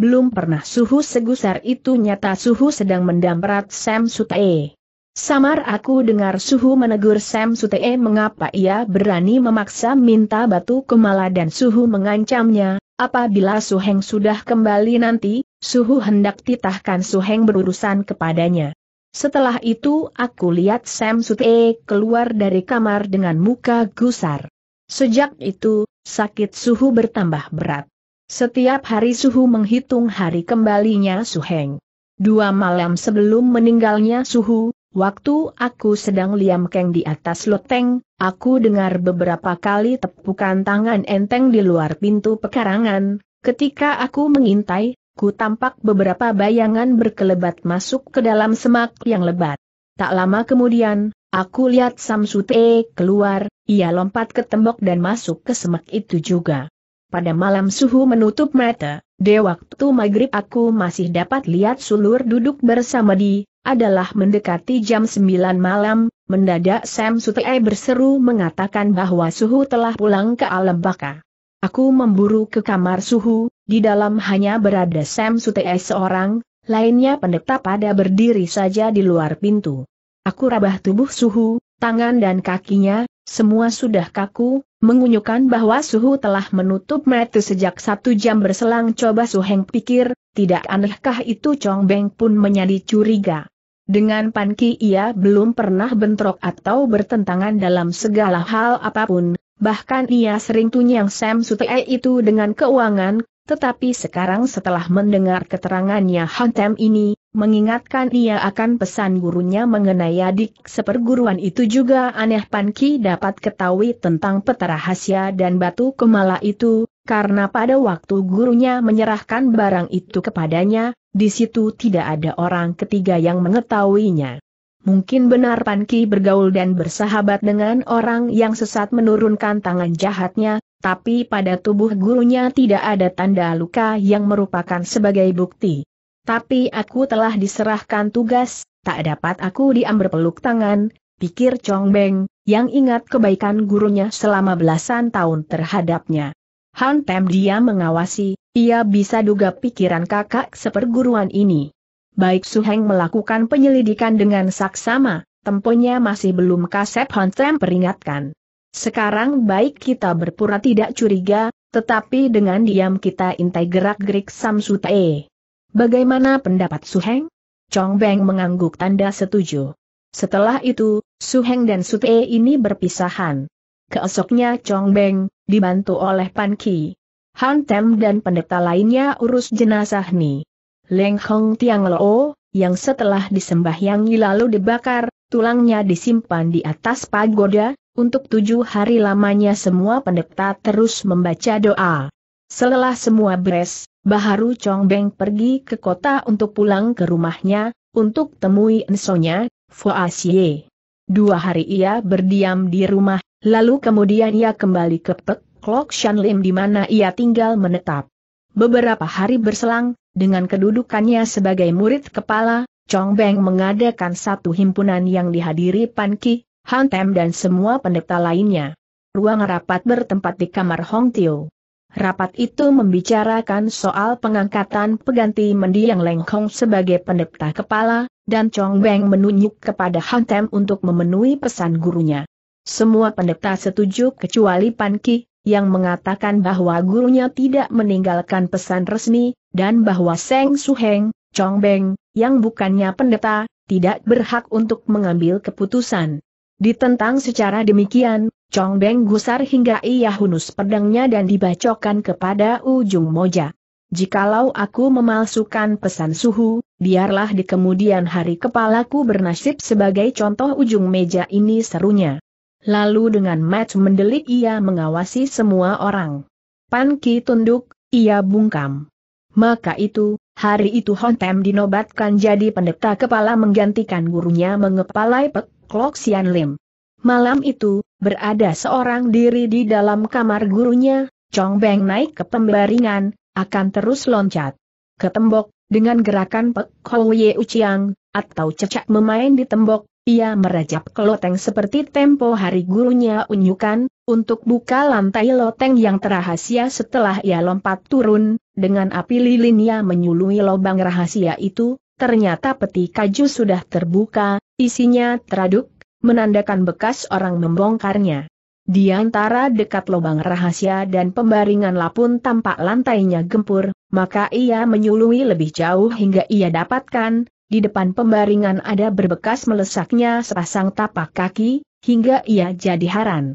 belum pernah suhu segusar itu nyata suhu sedang mendamprat Sam Sutee. Samar aku dengar suhu menegur Sam Sutee mengapa ia berani memaksa minta batu kemala dan suhu mengancamnya, apabila Suheng sudah kembali nanti, suhu hendak titahkan Suheng berurusan kepadanya. Setelah itu aku lihat Sam Sutee keluar dari kamar dengan muka gusar. Sejak itu, sakit suhu bertambah berat. Setiap hari Suhu menghitung hari kembalinya Suheng. Dua malam sebelum meninggalnya Suhu, waktu aku sedang liam keng di atas loteng, aku dengar beberapa kali tepukan tangan enteng di luar pintu pekarangan. Ketika aku mengintai, ku tampak beberapa bayangan berkelebat masuk ke dalam semak yang lebat. Tak lama kemudian, aku lihat Samsute keluar, ia lompat ke tembok dan masuk ke semak itu juga. Pada malam suhu menutup mata, di waktu maghrib aku masih dapat lihat sulur duduk bersama di, adalah mendekati jam 9 malam, mendadak Sam Sutei berseru mengatakan bahwa suhu telah pulang ke alam baka. Aku memburu ke kamar suhu, di dalam hanya berada Sam Sutei seorang, lainnya pendeta pada berdiri saja di luar pintu. Aku rabah tubuh suhu, tangan dan kakinya, semua sudah kaku, Mengunyukan bahwa suhu telah menutup mata sejak satu jam berselang coba Suheng pikir, tidak anehkah itu Chong Beng pun menjadi curiga. Dengan Pan Ki ia belum pernah bentrok atau bertentangan dalam segala hal apapun, bahkan ia sering tunyang Sam Sutee itu dengan keuangan, tetapi sekarang setelah mendengar keterangannya Hantem ini, mengingatkan ia akan pesan gurunya mengenai adik seperguruan itu juga aneh Panki dapat ketahui tentang peta rahasia dan batu kemala itu, karena pada waktu gurunya menyerahkan barang itu kepadanya, di situ tidak ada orang ketiga yang mengetahuinya. Mungkin benar Panki bergaul dan bersahabat dengan orang yang sesat menurunkan tangan jahatnya, tapi pada tubuh gurunya tidak ada tanda luka yang merupakan sebagai bukti. Tapi aku telah diserahkan tugas, tak dapat aku diam berpeluk tangan, pikir Chong Beng, yang ingat kebaikan gurunya selama belasan tahun terhadapnya. Han Tem dia mengawasi, ia bisa duga pikiran kakak seperguruan ini. Baik Su Heng melakukan penyelidikan dengan saksama, temponya masih belum kasep Han Tem peringatkan. Sekarang baik kita berpura tidak curiga, tetapi dengan diam kita intai gerak-gerik Samsutae. Bagaimana pendapat Su Heng? Chong Beng mengangguk tanda setuju. Setelah itu, Su Heng dan Sute ini berpisahan. Keesoknya Chong Beng, dibantu oleh Pan Ki. Han Tem dan pendeta lainnya urus jenazah Ni. Leng Hong Tiang Lo, yang setelah disembahyangi lalu dibakar, tulangnya disimpan di atas pagoda, untuk tujuh hari lamanya semua pendeta terus membaca doa. Selelah semua beres, Baharu Chong Beng pergi ke kota untuk pulang ke rumahnya, untuk temui ensonya, Asie. Dua hari ia berdiam di rumah, lalu kemudian ia kembali ke Pek Klok Shan Lim di mana ia tinggal menetap. Beberapa hari berselang, dengan kedudukannya sebagai murid kepala, Chong Beng mengadakan satu himpunan yang dihadiri Pan Ki, Han Tem dan semua pendeta lainnya. Ruang rapat bertempat di kamar Hong Tio. Rapat itu membicarakan soal pengangkatan pengganti mendiang Lengkong sebagai pendeta kepala, dan Chong Beng menunjuk kepada Han Tem untuk memenuhi pesan gurunya. Semua pendeta setuju kecuali Pan Ki, yang mengatakan bahwa gurunya tidak meninggalkan pesan resmi, dan bahwa Seng Su Heng, Chong Beng, yang bukannya pendeta, tidak berhak untuk mengambil keputusan. Ditentang secara demikian, Chong Beng gusar hingga ia hunus pedangnya dan dibacokan kepada ujung moja. Jikalau aku memalsukan pesan suhu, biarlah di kemudian hari kepalaku bernasib sebagai contoh ujung meja ini serunya. Lalu dengan match mendelik ia mengawasi semua orang. Pan Ki tunduk, ia bungkam. Maka itu, hari itu Hontem dinobatkan jadi pendeta kepala menggantikan gurunya mengepalai Pek Klok Sian Lim. Malam itu, berada seorang diri di dalam kamar gurunya, Chong Beng naik ke pembaringan, akan terus loncat ke tembok, dengan gerakan Pek Ye Uciang, atau cecak memain di tembok, ia merajap ke loteng seperti tempo hari gurunya unyukan, untuk buka lantai loteng yang terahasia setelah ia lompat turun, dengan api lilinnya menyului lubang rahasia itu, ternyata peti kaju sudah terbuka, isinya teraduk menandakan bekas orang membongkarnya. Di antara dekat lubang rahasia dan pembaringan lapun tampak lantainya gempur, maka ia menyului lebih jauh hingga ia dapatkan, di depan pembaringan ada berbekas melesaknya sepasang tapak kaki, hingga ia jadi haran.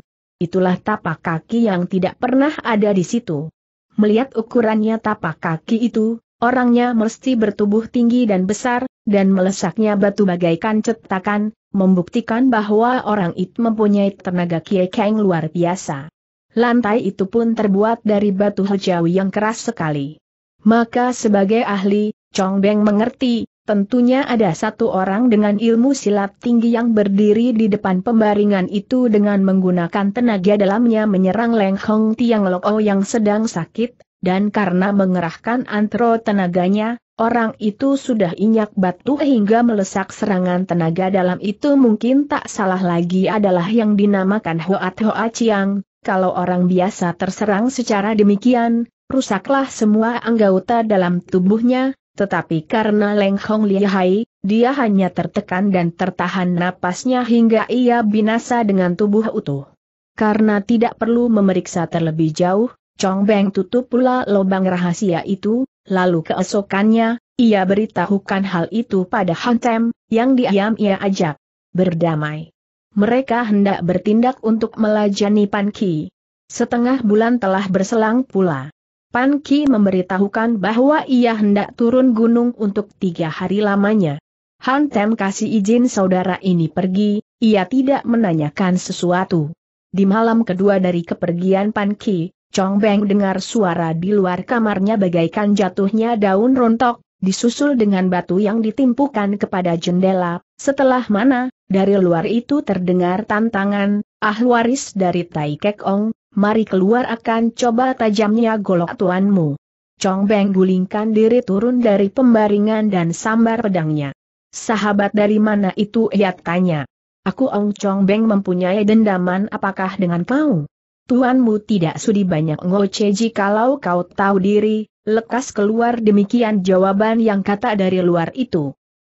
Itulah tapak kaki yang tidak pernah ada di situ. Melihat ukurannya tapak kaki itu, Orangnya mesti bertubuh tinggi dan besar, dan melesaknya batu bagaikan cetakan, membuktikan bahwa orang itu mempunyai tenaga kiekeng luar biasa. Lantai itu pun terbuat dari batu hijau yang keras sekali. Maka sebagai ahli, Chong Beng mengerti, tentunya ada satu orang dengan ilmu silat tinggi yang berdiri di depan pembaringan itu dengan menggunakan tenaga dalamnya menyerang Leng Hong Tiang Lok O yang sedang sakit, dan karena mengerahkan antro tenaganya, orang itu sudah injak batu hingga melesak serangan tenaga dalam itu mungkin tak salah lagi adalah yang dinamakan Hoat Hoa Chiang, kalau orang biasa terserang secara demikian, rusaklah semua anggota dalam tubuhnya, tetapi karena Leng Hong lihai, dia hanya tertekan dan tertahan napasnya hingga ia binasa dengan tubuh utuh. Karena tidak perlu memeriksa terlebih jauh, Chong Beng tutup pula lubang rahasia itu, lalu keesokannya, ia beritahukan hal itu pada Han Tem, yang diam ia ajak. Berdamai. Mereka hendak bertindak untuk melajani Pan Ki. Setengah bulan telah berselang pula. Pan Ki memberitahukan bahwa ia hendak turun gunung untuk tiga hari lamanya. Han Tem kasih izin saudara ini pergi, ia tidak menanyakan sesuatu. Di malam kedua dari kepergian Pan Ki, Chong Beng dengar suara di luar kamarnya bagaikan jatuhnya daun rontok, disusul dengan batu yang ditimpukan kepada jendela, setelah mana, dari luar itu terdengar tantangan, ah waris dari Tai Kek Ong, mari keluar akan coba tajamnya golok tuanmu. Chong Beng gulingkan diri turun dari pembaringan dan sambar pedangnya. Sahabat dari mana itu ia tanya. Aku Ong Chong Beng mempunyai dendaman apakah dengan kau? Tuanmu tidak sudi banyak ngoce kalau kau tahu diri, lekas keluar demikian jawaban yang kata dari luar itu.